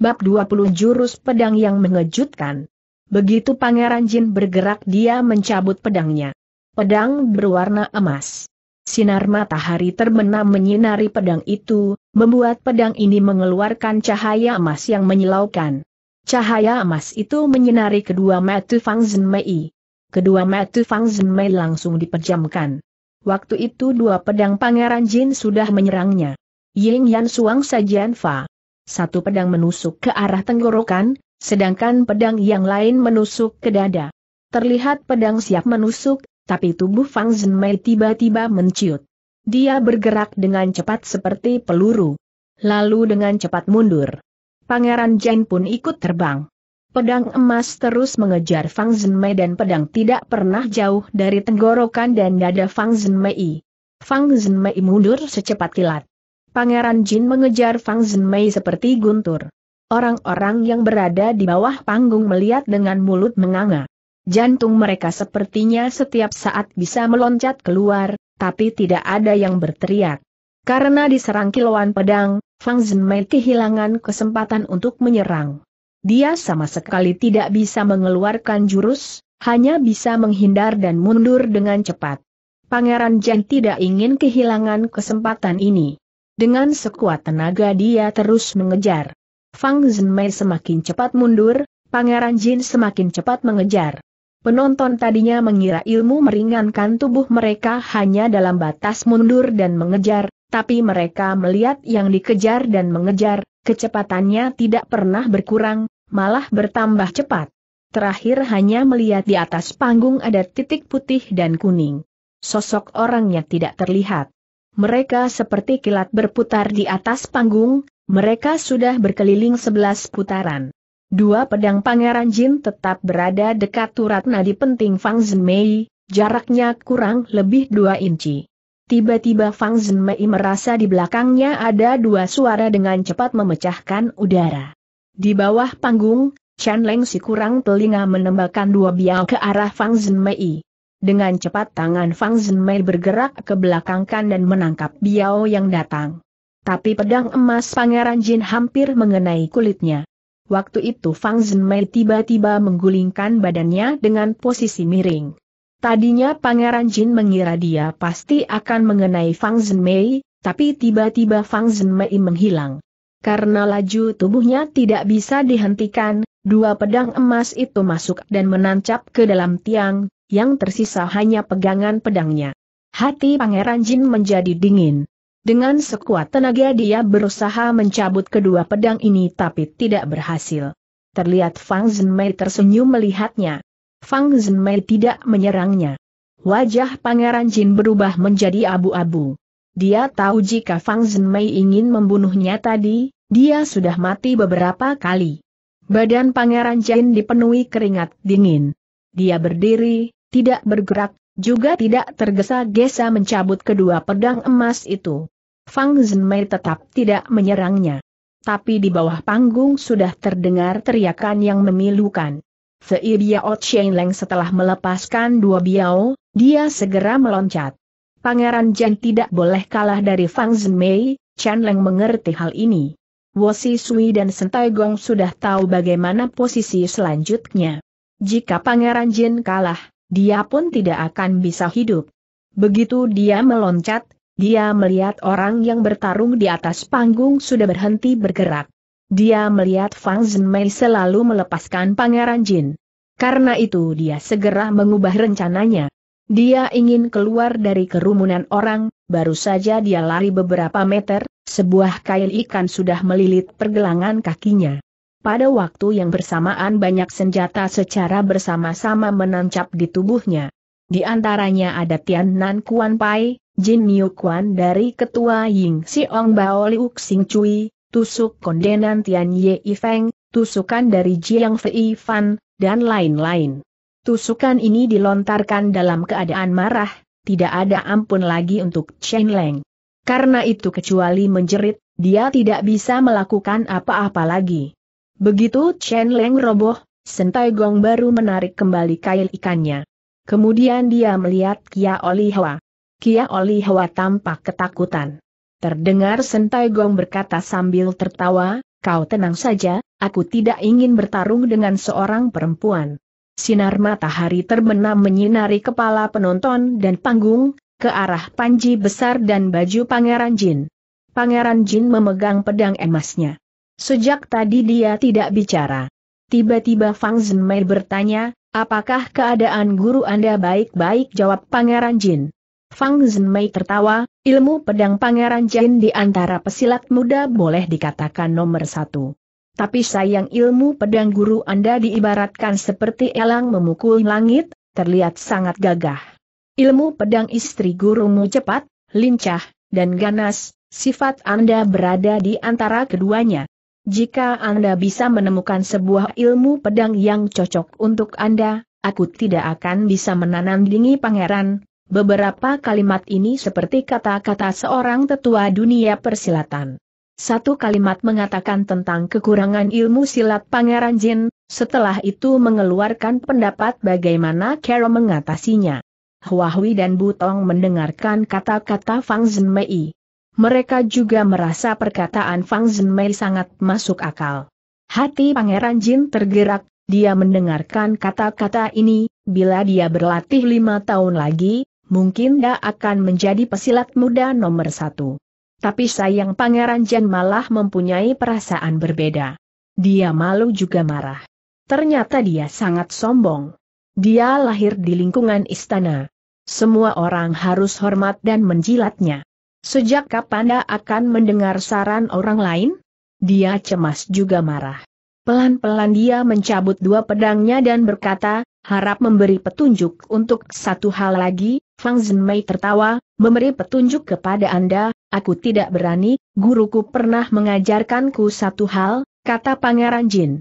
Bab 20 Jurus Pedang yang Mengejutkan Begitu Pangeran Jin bergerak dia mencabut pedangnya. Pedang berwarna emas. Sinar matahari terbenam menyinari pedang itu, membuat pedang ini mengeluarkan cahaya emas yang menyilaukan. Cahaya emas itu menyinari kedua mata Fang Mei. Kedua mata Fang Mei langsung diperjamkan. Waktu itu dua pedang Pangeran Jin sudah menyerangnya. Ying Yan Suang Sajian Fa satu pedang menusuk ke arah tenggorokan, sedangkan pedang yang lain menusuk ke dada. Terlihat pedang siap menusuk, tapi tubuh Fang Zhenmei tiba-tiba menciut. Dia bergerak dengan cepat seperti peluru. Lalu dengan cepat mundur. Pangeran Jin pun ikut terbang. Pedang emas terus mengejar Fang Zhenmei dan pedang tidak pernah jauh dari tenggorokan dan dada Fang Zhenmei. Fang Zhenmei mundur secepat kilat. Pangeran Jin mengejar Fang Zhenmei seperti guntur. Orang-orang yang berada di bawah panggung melihat dengan mulut menganga. Jantung mereka sepertinya setiap saat bisa meloncat keluar, tapi tidak ada yang berteriak. Karena diserang kilauan pedang, Fang Zhenmei kehilangan kesempatan untuk menyerang. Dia sama sekali tidak bisa mengeluarkan jurus, hanya bisa menghindar dan mundur dengan cepat. Pangeran Jin tidak ingin kehilangan kesempatan ini. Dengan sekuat tenaga dia terus mengejar. Fang Zhenmei semakin cepat mundur, Pangeran Jin semakin cepat mengejar. Penonton tadinya mengira ilmu meringankan tubuh mereka hanya dalam batas mundur dan mengejar, tapi mereka melihat yang dikejar dan mengejar, kecepatannya tidak pernah berkurang, malah bertambah cepat. Terakhir hanya melihat di atas panggung ada titik putih dan kuning. Sosok orangnya tidak terlihat. Mereka seperti kilat berputar di atas panggung, mereka sudah berkeliling sebelas putaran. Dua pedang Pangeran Jin tetap berada dekat Turatna nadi penting Fang Zhenmei, jaraknya kurang lebih dua inci. Tiba-tiba Fang Zhenmei merasa di belakangnya ada dua suara dengan cepat memecahkan udara. Di bawah panggung, Chen Leng si kurang telinga menembakkan dua biao ke arah Fang Zhenmei. Dengan cepat tangan Fang Zhenmei bergerak ke belakangkan dan menangkap Biao yang datang. Tapi pedang emas Pangeran Jin hampir mengenai kulitnya. Waktu itu Fang Zhenmei tiba-tiba menggulingkan badannya dengan posisi miring. Tadinya Pangeran Jin mengira dia pasti akan mengenai Fang Zhenmei, tapi tiba-tiba Fang Zhenmei menghilang. Karena laju tubuhnya tidak bisa dihentikan, dua pedang emas itu masuk dan menancap ke dalam tiang, yang tersisa hanya pegangan pedangnya. Hati Pangeran Jin menjadi dingin. Dengan sekuat tenaga dia berusaha mencabut kedua pedang ini tapi tidak berhasil. Terlihat Fang Zhenmei tersenyum melihatnya. Fang Zhenmei tidak menyerangnya. Wajah Pangeran Jin berubah menjadi abu-abu. Dia tahu jika Fang Zhenmei ingin membunuhnya tadi, dia sudah mati beberapa kali. Badan Pangeran Jin dipenuhi keringat dingin. Dia berdiri, tidak bergerak, juga tidak tergesa-gesa mencabut kedua pedang emas itu. Fang Zhenmei tetap tidak menyerangnya. Tapi di bawah panggung sudah terdengar teriakan yang memilukan. Fei Biao Leng setelah melepaskan dua biao, dia segera meloncat. Pangeran Jen tidak boleh kalah dari Fang Zhenmei, Chen Leng mengerti hal ini. Wosi Sui dan Sentai Gong sudah tahu bagaimana posisi selanjutnya. Jika Pangeran Jin kalah, dia pun tidak akan bisa hidup. Begitu dia meloncat, dia melihat orang yang bertarung di atas panggung sudah berhenti bergerak. Dia melihat Fang Zhenmei selalu melepaskan Pangeran Jin. Karena itu dia segera mengubah rencananya. Dia ingin keluar dari kerumunan orang, baru saja dia lari beberapa meter, sebuah kail ikan sudah melilit pergelangan kakinya. Pada waktu yang bersamaan banyak senjata secara bersama-sama menancap di tubuhnya. Di antaranya ada Tian Nan Kuan Pai, Jin Niu Kuan dari Ketua Ying Siong Bao Liu Xing Cui, tusuk kondenan Tian Ye Feng, tusukan dari Jiang Fei Fan, dan lain-lain. Tusukan ini dilontarkan dalam keadaan marah, tidak ada ampun lagi untuk Chen Leng. Karena itu kecuali menjerit, dia tidak bisa melakukan apa-apa lagi. Begitu Chen Leng roboh, Sentai Gong baru menarik kembali kail ikannya. Kemudian dia melihat Kia Olihwa. Kia Olihwa tampak ketakutan. Terdengar Sentai Gong berkata sambil tertawa, kau tenang saja, aku tidak ingin bertarung dengan seorang perempuan. Sinar matahari terbenam menyinari kepala penonton dan panggung, ke arah panji besar dan baju Pangeran Jin. Pangeran Jin memegang pedang emasnya. Sejak tadi dia tidak bicara. Tiba-tiba Fang Zhenmei bertanya, apakah keadaan guru Anda baik-baik jawab Pangeran Jin. Fang Zhenmei tertawa, ilmu pedang Pangeran Jin di antara pesilat muda boleh dikatakan nomor satu. Tapi sayang ilmu pedang guru Anda diibaratkan seperti elang memukul langit, terlihat sangat gagah. Ilmu pedang istri gurumu cepat, lincah, dan ganas, sifat Anda berada di antara keduanya. Jika Anda bisa menemukan sebuah ilmu pedang yang cocok untuk Anda, aku tidak akan bisa menanam dingi pangeran. Beberapa kalimat ini seperti kata-kata seorang tetua dunia persilatan. Satu kalimat mengatakan tentang kekurangan ilmu silat Pangeran Jin, setelah itu mengeluarkan pendapat bagaimana Carol mengatasinya. Huahui dan Butong mendengarkan kata-kata Fang Zhenmei mereka juga merasa perkataan Fang Zhenmei sangat masuk akal. Hati Pangeran Jin tergerak, dia mendengarkan kata-kata ini, bila dia berlatih lima tahun lagi, mungkin dia akan menjadi pesilat muda nomor satu. Tapi sayang Pangeran Jin malah mempunyai perasaan berbeda. Dia malu juga marah. Ternyata dia sangat sombong. Dia lahir di lingkungan istana. Semua orang harus hormat dan menjilatnya. Sejak kapan dia akan mendengar saran orang lain? Dia cemas juga marah. Pelan-pelan dia mencabut dua pedangnya dan berkata, harap memberi petunjuk untuk satu hal lagi, Fang Zhenmei tertawa, memberi petunjuk kepada Anda, aku tidak berani, guruku pernah mengajarkanku satu hal, kata Pangeran Jin.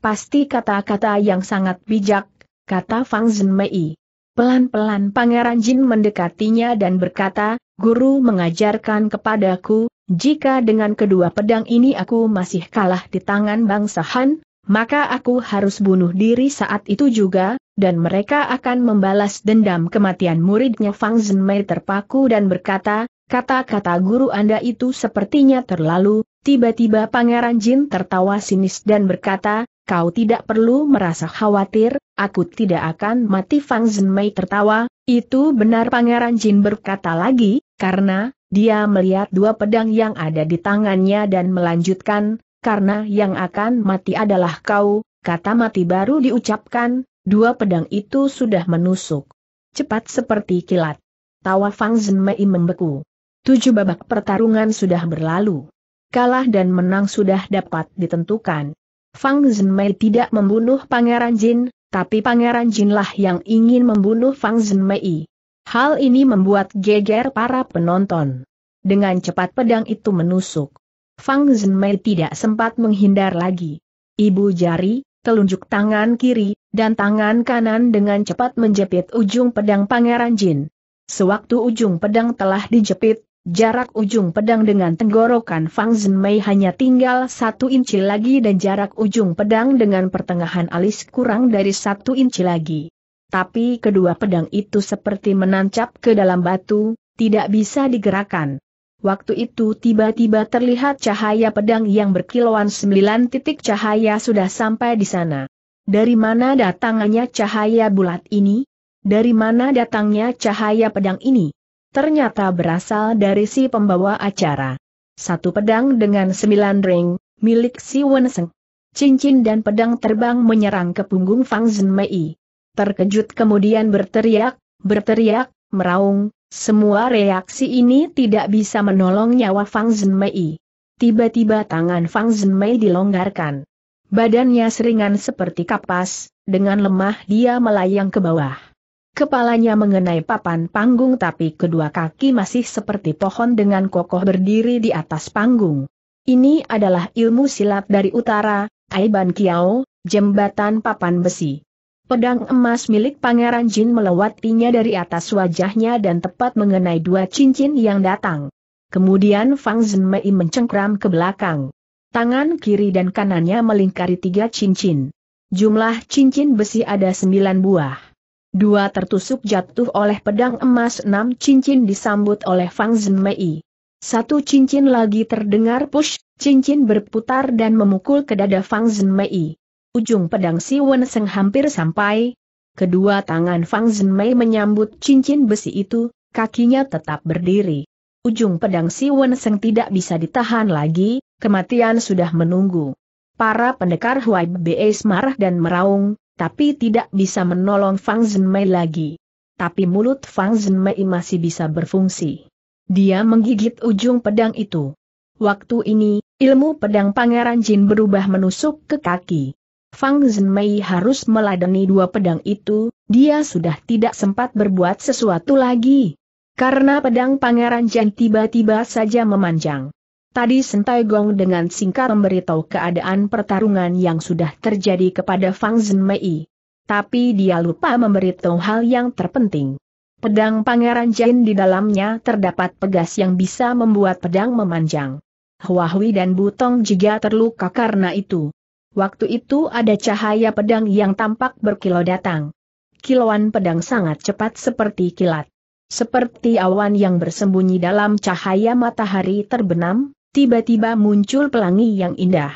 Pasti kata-kata yang sangat bijak, kata Fang Zhenmei. Pelan-pelan Pangeran Jin mendekatinya dan berkata, Guru mengajarkan kepadaku, jika dengan kedua pedang ini aku masih kalah di tangan bangsa Han, maka aku harus bunuh diri saat itu juga, dan mereka akan membalas dendam kematian muridnya Fang Zhenmei terpaku dan berkata, kata-kata guru Anda itu sepertinya terlalu, tiba-tiba Pangeran Jin tertawa sinis dan berkata, Kau tidak perlu merasa khawatir, aku tidak akan mati Fang Zhenmei tertawa, itu benar Pangeran Jin berkata lagi, karena, dia melihat dua pedang yang ada di tangannya dan melanjutkan, karena yang akan mati adalah kau, kata mati baru diucapkan, dua pedang itu sudah menusuk. Cepat seperti kilat. Tawa Fang Zhenmei membeku. Tujuh babak pertarungan sudah berlalu. Kalah dan menang sudah dapat ditentukan. Fang Zhenmei tidak membunuh Pangeran Jin, tapi Pangeran Jinlah yang ingin membunuh Fang Zhenmei. Hal ini membuat geger para penonton. Dengan cepat pedang itu menusuk. Fang Zhenmei tidak sempat menghindar lagi. Ibu jari, telunjuk tangan kiri, dan tangan kanan dengan cepat menjepit ujung pedang Pangeran Jin. Sewaktu ujung pedang telah dijepit, Jarak ujung pedang dengan tenggorokan Fang Zhen Mei hanya tinggal satu inci lagi dan jarak ujung pedang dengan pertengahan alis kurang dari satu inci lagi. Tapi kedua pedang itu seperti menancap ke dalam batu, tidak bisa digerakkan. Waktu itu tiba-tiba terlihat cahaya pedang yang berkilauan sembilan titik cahaya sudah sampai di sana. Dari mana datangnya cahaya bulat ini? Dari mana datangnya cahaya pedang ini? ternyata berasal dari si pembawa acara. Satu pedang dengan sembilan ring, milik si Wenseng. Cincin dan pedang terbang menyerang ke punggung Fang Zhenmei. Terkejut kemudian berteriak, berteriak, meraung, semua reaksi ini tidak bisa menolong nyawa Fang Zhenmei. Tiba-tiba tangan Fang Zhenmei dilonggarkan. Badannya seringan seperti kapas, dengan lemah dia melayang ke bawah. Kepalanya mengenai papan panggung tapi kedua kaki masih seperti pohon dengan kokoh berdiri di atas panggung. Ini adalah ilmu silat dari utara, Aiban Kiao, jembatan papan besi. Pedang emas milik Pangeran Jin melewatinya dari atas wajahnya dan tepat mengenai dua cincin yang datang. Kemudian Fang Zhenmei mencengkram ke belakang. Tangan kiri dan kanannya melingkari tiga cincin. Jumlah cincin besi ada sembilan buah. Dua tertusuk jatuh oleh pedang emas enam cincin disambut oleh Fang Zimei. Satu cincin lagi terdengar push, cincin berputar dan memukul ke dada Fang Zimei. Ujung pedang si Wen Seng hampir sampai. Kedua tangan Fang Zimei menyambut cincin besi itu, kakinya tetap berdiri. Ujung pedang si Wen Seng tidak bisa ditahan lagi, kematian sudah menunggu. Para pendekar Huai Beis marah dan meraung, tapi tidak bisa menolong Fang Zhenmei lagi. Tapi mulut Fang Zhenmei masih bisa berfungsi. Dia menggigit ujung pedang itu. Waktu ini, ilmu pedang Pangeran Jin berubah menusuk ke kaki. Fang Zhenmei harus meladeni dua pedang itu, dia sudah tidak sempat berbuat sesuatu lagi. Karena pedang Pangeran Jin tiba-tiba saja memanjang. Tadi Sentai Gong dengan singkat memberitahu keadaan pertarungan yang sudah terjadi kepada Fang Zhen Mei. Tapi dia lupa memberitahu hal yang terpenting. Pedang Pangeran Jin di dalamnya terdapat pegas yang bisa membuat pedang memanjang. Huahui dan Butong juga terluka karena itu. Waktu itu ada cahaya pedang yang tampak berkilau datang. Kilauan pedang sangat cepat seperti kilat. Seperti awan yang bersembunyi dalam cahaya matahari terbenam, tiba-tiba muncul pelangi yang indah.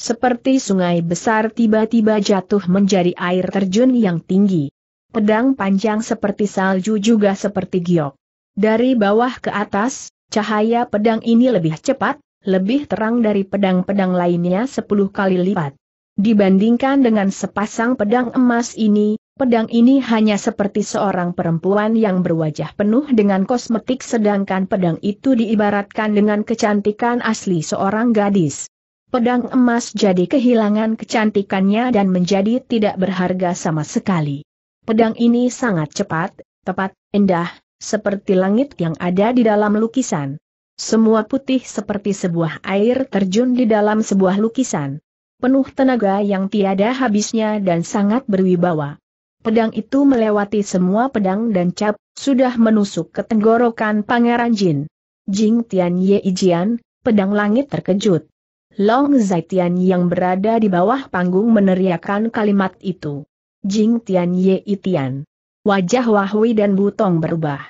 Seperti sungai besar tiba-tiba jatuh menjadi air terjun yang tinggi. Pedang panjang seperti salju juga seperti giok. Dari bawah ke atas, cahaya pedang ini lebih cepat, lebih terang dari pedang-pedang lainnya sepuluh kali lipat. Dibandingkan dengan sepasang pedang emas ini, Pedang ini hanya seperti seorang perempuan yang berwajah penuh dengan kosmetik sedangkan pedang itu diibaratkan dengan kecantikan asli seorang gadis. Pedang emas jadi kehilangan kecantikannya dan menjadi tidak berharga sama sekali. Pedang ini sangat cepat, tepat, indah, seperti langit yang ada di dalam lukisan. Semua putih seperti sebuah air terjun di dalam sebuah lukisan. Penuh tenaga yang tiada habisnya dan sangat berwibawa. Pedang itu melewati semua pedang dan cap, sudah menusuk ke tenggorokan Pangeran Jin. Jing Tian Ye Ijian, pedang langit terkejut. Long Zaitian yang berada di bawah panggung meneriakkan kalimat itu. Jing Tian Ye Itian. Wajah Wahui dan Butong berubah.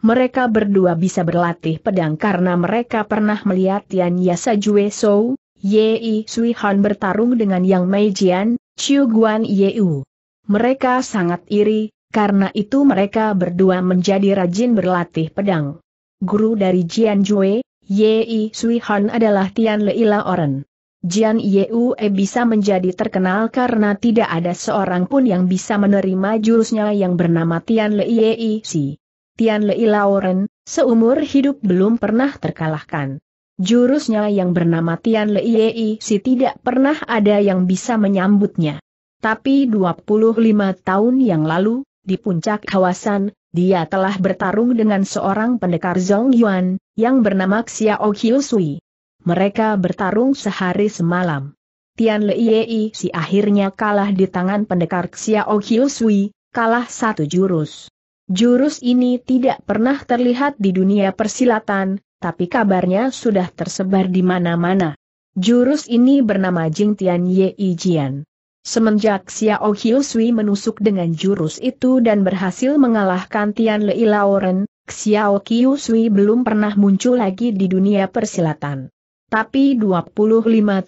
Mereka berdua bisa berlatih pedang karena mereka pernah melihat Tian Yasa Jue Sou, Ye I Sui Han bertarung dengan Yang Mei Jian, Chiu Guan Ye U. Mereka sangat iri, karena itu mereka berdua menjadi rajin berlatih pedang. Guru dari Jian Jue, Yei Sui Han adalah Tian Leila Oren. Jian Yue bisa menjadi terkenal karena tidak ada seorang pun yang bisa menerima jurusnya yang bernama Tian Le Si. Tian Leila Oren, seumur hidup belum pernah terkalahkan. Jurusnya yang bernama Tian Lei Si tidak pernah ada yang bisa menyambutnya. Tapi 25 tahun yang lalu, di puncak kawasan, dia telah bertarung dengan seorang pendekar Zhong Yuan, yang bernama Xiao Sui. Mereka bertarung sehari semalam. Tian Lei si akhirnya kalah di tangan pendekar Xiao Sui, kalah satu jurus. Jurus ini tidak pernah terlihat di dunia persilatan, tapi kabarnya sudah tersebar di mana-mana. Jurus ini bernama Jing Tian Yei Jian. Semenjak Xiao Sui menusuk dengan jurus itu dan berhasil mengalahkan Tian Lei Lauren, Xiao Sui belum pernah muncul lagi di dunia persilatan. Tapi 25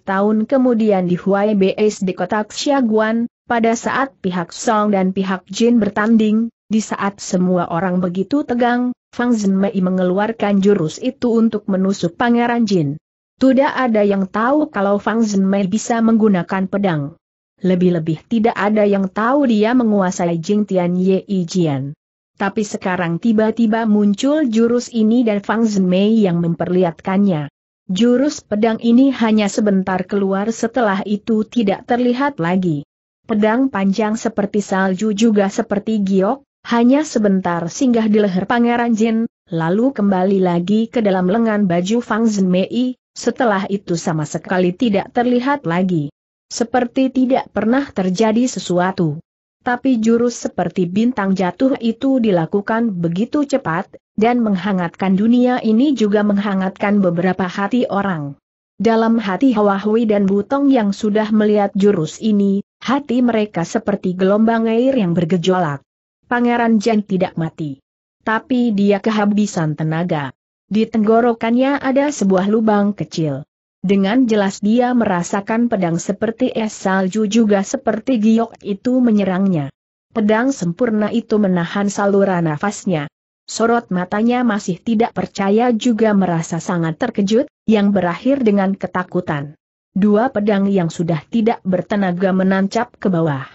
tahun kemudian di Huai BS di kota Xiaguan, pada saat pihak Song dan pihak Jin bertanding, di saat semua orang begitu tegang, Fang Zhenmei mengeluarkan jurus itu untuk menusuk Pangeran Jin. Tidak ada yang tahu kalau Fang Zhenmei bisa menggunakan pedang. Lebih-lebih tidak ada yang tahu dia menguasai Jing Tian Ye Jian. Tapi sekarang tiba-tiba muncul jurus ini dan Fang Zimei yang memperlihatkannya. Jurus pedang ini hanya sebentar keluar setelah itu tidak terlihat lagi. Pedang panjang seperti salju juga seperti giok, hanya sebentar singgah di leher Pangeran Jin, lalu kembali lagi ke dalam lengan baju Fang Zimei, setelah itu sama sekali tidak terlihat lagi. Seperti tidak pernah terjadi sesuatu. Tapi jurus seperti bintang jatuh itu dilakukan begitu cepat, dan menghangatkan dunia ini juga menghangatkan beberapa hati orang. Dalam hati Hawahui dan Butong yang sudah melihat jurus ini, hati mereka seperti gelombang air yang bergejolak. Pangeran Jen tidak mati. Tapi dia kehabisan tenaga. Di tenggorokannya ada sebuah lubang kecil. Dengan jelas dia merasakan pedang seperti es salju juga seperti giok itu menyerangnya. Pedang sempurna itu menahan saluran nafasnya. Sorot matanya masih tidak percaya juga merasa sangat terkejut, yang berakhir dengan ketakutan. Dua pedang yang sudah tidak bertenaga menancap ke bawah.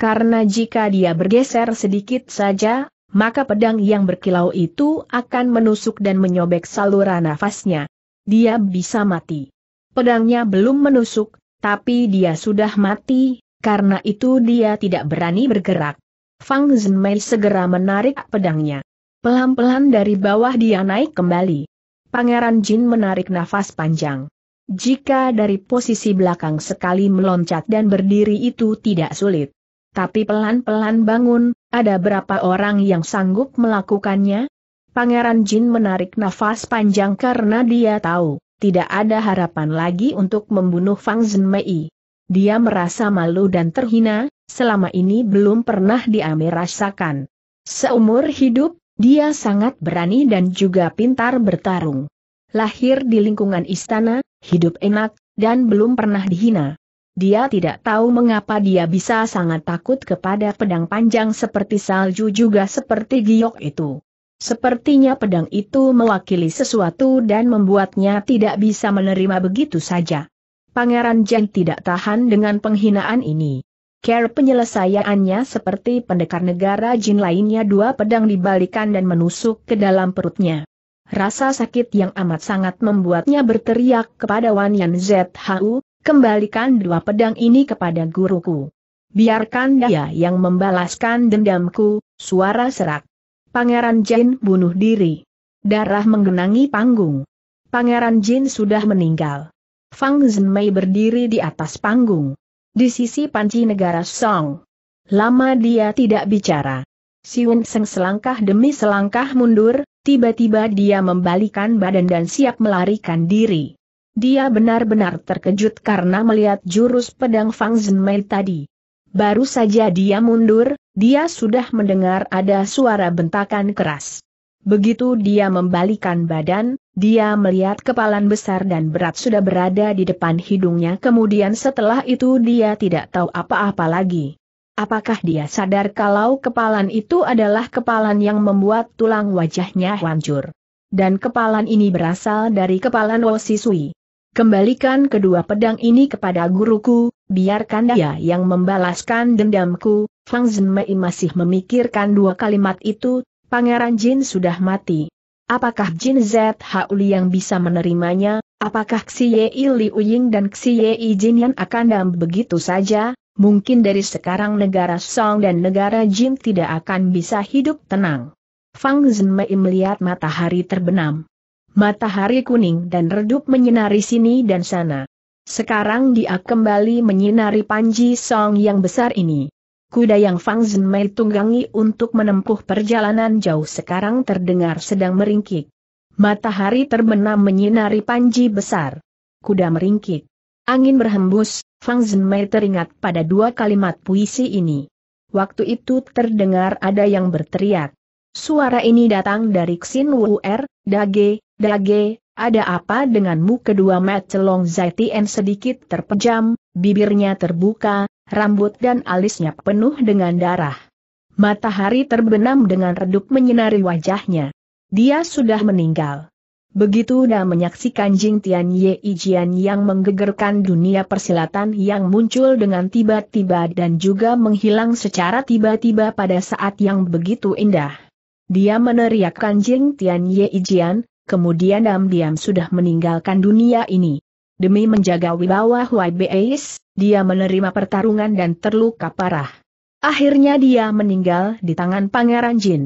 Karena jika dia bergeser sedikit saja, maka pedang yang berkilau itu akan menusuk dan menyobek saluran nafasnya. Dia bisa mati. Pedangnya belum menusuk, tapi dia sudah mati, karena itu dia tidak berani bergerak. Fang Zhenmei segera menarik pedangnya. Pelan-pelan dari bawah dia naik kembali. Pangeran Jin menarik nafas panjang. Jika dari posisi belakang sekali meloncat dan berdiri itu tidak sulit. Tapi pelan-pelan bangun, ada berapa orang yang sanggup melakukannya? Pangeran Jin menarik nafas panjang karena dia tahu tidak ada harapan lagi untuk membunuh Fang Zhenmei. Dia merasa malu dan terhina, selama ini belum pernah dia rasakan. Seumur hidup, dia sangat berani dan juga pintar bertarung. Lahir di lingkungan istana, hidup enak, dan belum pernah dihina. Dia tidak tahu mengapa dia bisa sangat takut kepada pedang panjang seperti salju juga seperti giok itu. Sepertinya pedang itu mewakili sesuatu dan membuatnya tidak bisa menerima begitu saja. Pangeran Jen tidak tahan dengan penghinaan ini. Care penyelesaiannya seperti pendekar negara jin lainnya dua pedang dibalikan dan menusuk ke dalam perutnya. Rasa sakit yang amat sangat membuatnya berteriak kepada Wan Yan ZHU, kembalikan dua pedang ini kepada guruku. Biarkan dia yang membalaskan dendamku, suara serak. Pangeran Jin bunuh diri. Darah menggenangi panggung. Pangeran Jin sudah meninggal. Fang Zhenmei berdiri di atas panggung. Di sisi panci negara Song. Lama dia tidak bicara. Si Wen Seng selangkah demi selangkah mundur, tiba-tiba dia membalikan badan dan siap melarikan diri. Dia benar-benar terkejut karena melihat jurus pedang Fang Zhenmei tadi. Baru saja dia mundur, dia sudah mendengar ada suara bentakan keras. Begitu dia membalikan badan, dia melihat kepalan besar dan berat sudah berada di depan hidungnya kemudian setelah itu dia tidak tahu apa-apa lagi. Apakah dia sadar kalau kepalan itu adalah kepalan yang membuat tulang wajahnya hancur? Dan kepalan ini berasal dari kepalan Wosisui. Kembalikan kedua pedang ini kepada guruku, biarkan dia yang membalaskan dendamku, Fang Zhenmei masih memikirkan dua kalimat itu, Pangeran Jin sudah mati. Apakah Jin Zhaoli yang bisa menerimanya, apakah Xie Li Uying dan Xie Jin yang akan dam begitu saja, mungkin dari sekarang negara Song dan negara Jin tidak akan bisa hidup tenang. Fang Zhenmei melihat matahari terbenam. Matahari kuning dan redup menyinari sini dan sana. Sekarang dia kembali menyinari Panji Song yang besar ini. Kuda yang Fang Zhenmei tunggangi untuk menempuh perjalanan jauh sekarang terdengar sedang meringkik. Matahari terbenam menyinari Panji besar. Kuda meringkik. Angin berhembus, Fang Zhenmei teringat pada dua kalimat puisi ini. Waktu itu terdengar ada yang berteriak. Suara ini datang dari Xin Wu Er, Dage, Dage, ada apa denganmu kedua mat celong Zaitien sedikit terpejam, bibirnya terbuka, rambut dan alisnya penuh dengan darah. Matahari terbenam dengan redup menyinari wajahnya. Dia sudah meninggal. Begitu dah menyaksikan Jing Tian Ye Ijian yang menggegerkan dunia persilatan yang muncul dengan tiba-tiba dan juga menghilang secara tiba-tiba pada saat yang begitu indah. Dia meneriakkan Jing Tian Ye Ijian, kemudian diam-diam sudah meninggalkan dunia ini. Demi menjaga wibawa Huai Beis, dia menerima pertarungan dan terluka parah. Akhirnya dia meninggal di tangan Pangeran Jin.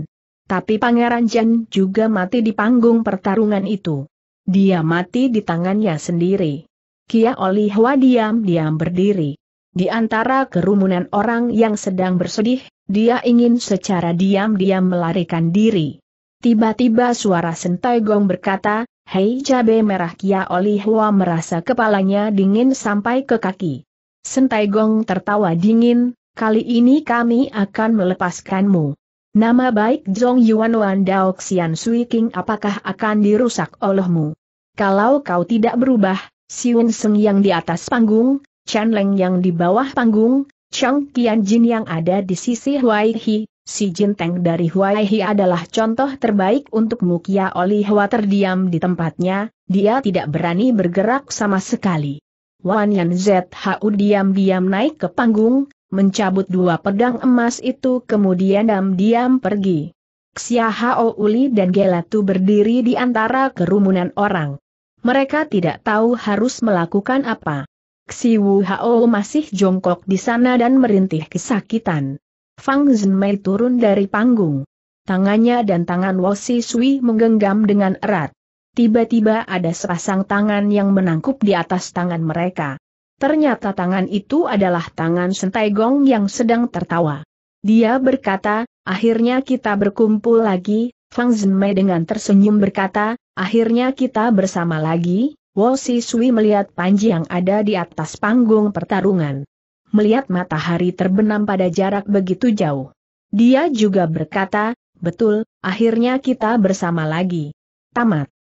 Tapi Pangeran Jin juga mati di panggung pertarungan itu. Dia mati di tangannya sendiri. Kia Oli diam-diam berdiri. Di antara kerumunan orang yang sedang bersedih, dia ingin secara diam-diam melarikan diri. Tiba-tiba suara sentai gong berkata, Hei cabe merah Kia Oli Hua merasa kepalanya dingin sampai ke kaki. Sentai gong tertawa dingin, kali ini kami akan melepaskanmu. Nama baik Zhong Yuan Wan Dao Xian Sui King apakah akan dirusak olehmu? Kalau kau tidak berubah, Siun Seng yang di atas panggung, Chen Leng yang di bawah panggung, Chang Qian Jin yang ada di sisi Huai Hi, Si Jinteng dari Huai adalah contoh terbaik untuk Mukia Oli Hua terdiam di tempatnya, dia tidak berani bergerak sama sekali. Wan Yan ZHU diam-diam naik ke panggung, mencabut dua pedang emas itu kemudian diam-diam pergi. Xia Hao Uli dan Gelatu berdiri di antara kerumunan orang. Mereka tidak tahu harus melakukan apa. Xi Wu Hao masih jongkok di sana dan merintih kesakitan. Fang Zhenmei turun dari panggung. Tangannya dan tangan Wosi Sui menggenggam dengan erat. Tiba-tiba ada sepasang tangan yang menangkup di atas tangan mereka. Ternyata tangan itu adalah tangan Sentai Gong yang sedang tertawa. Dia berkata, akhirnya kita berkumpul lagi, Fang Zhenmei dengan tersenyum berkata, akhirnya kita bersama lagi, Wosi Sui melihat Panji yang ada di atas panggung pertarungan melihat matahari terbenam pada jarak begitu jauh. Dia juga berkata, betul, akhirnya kita bersama lagi. Tamat.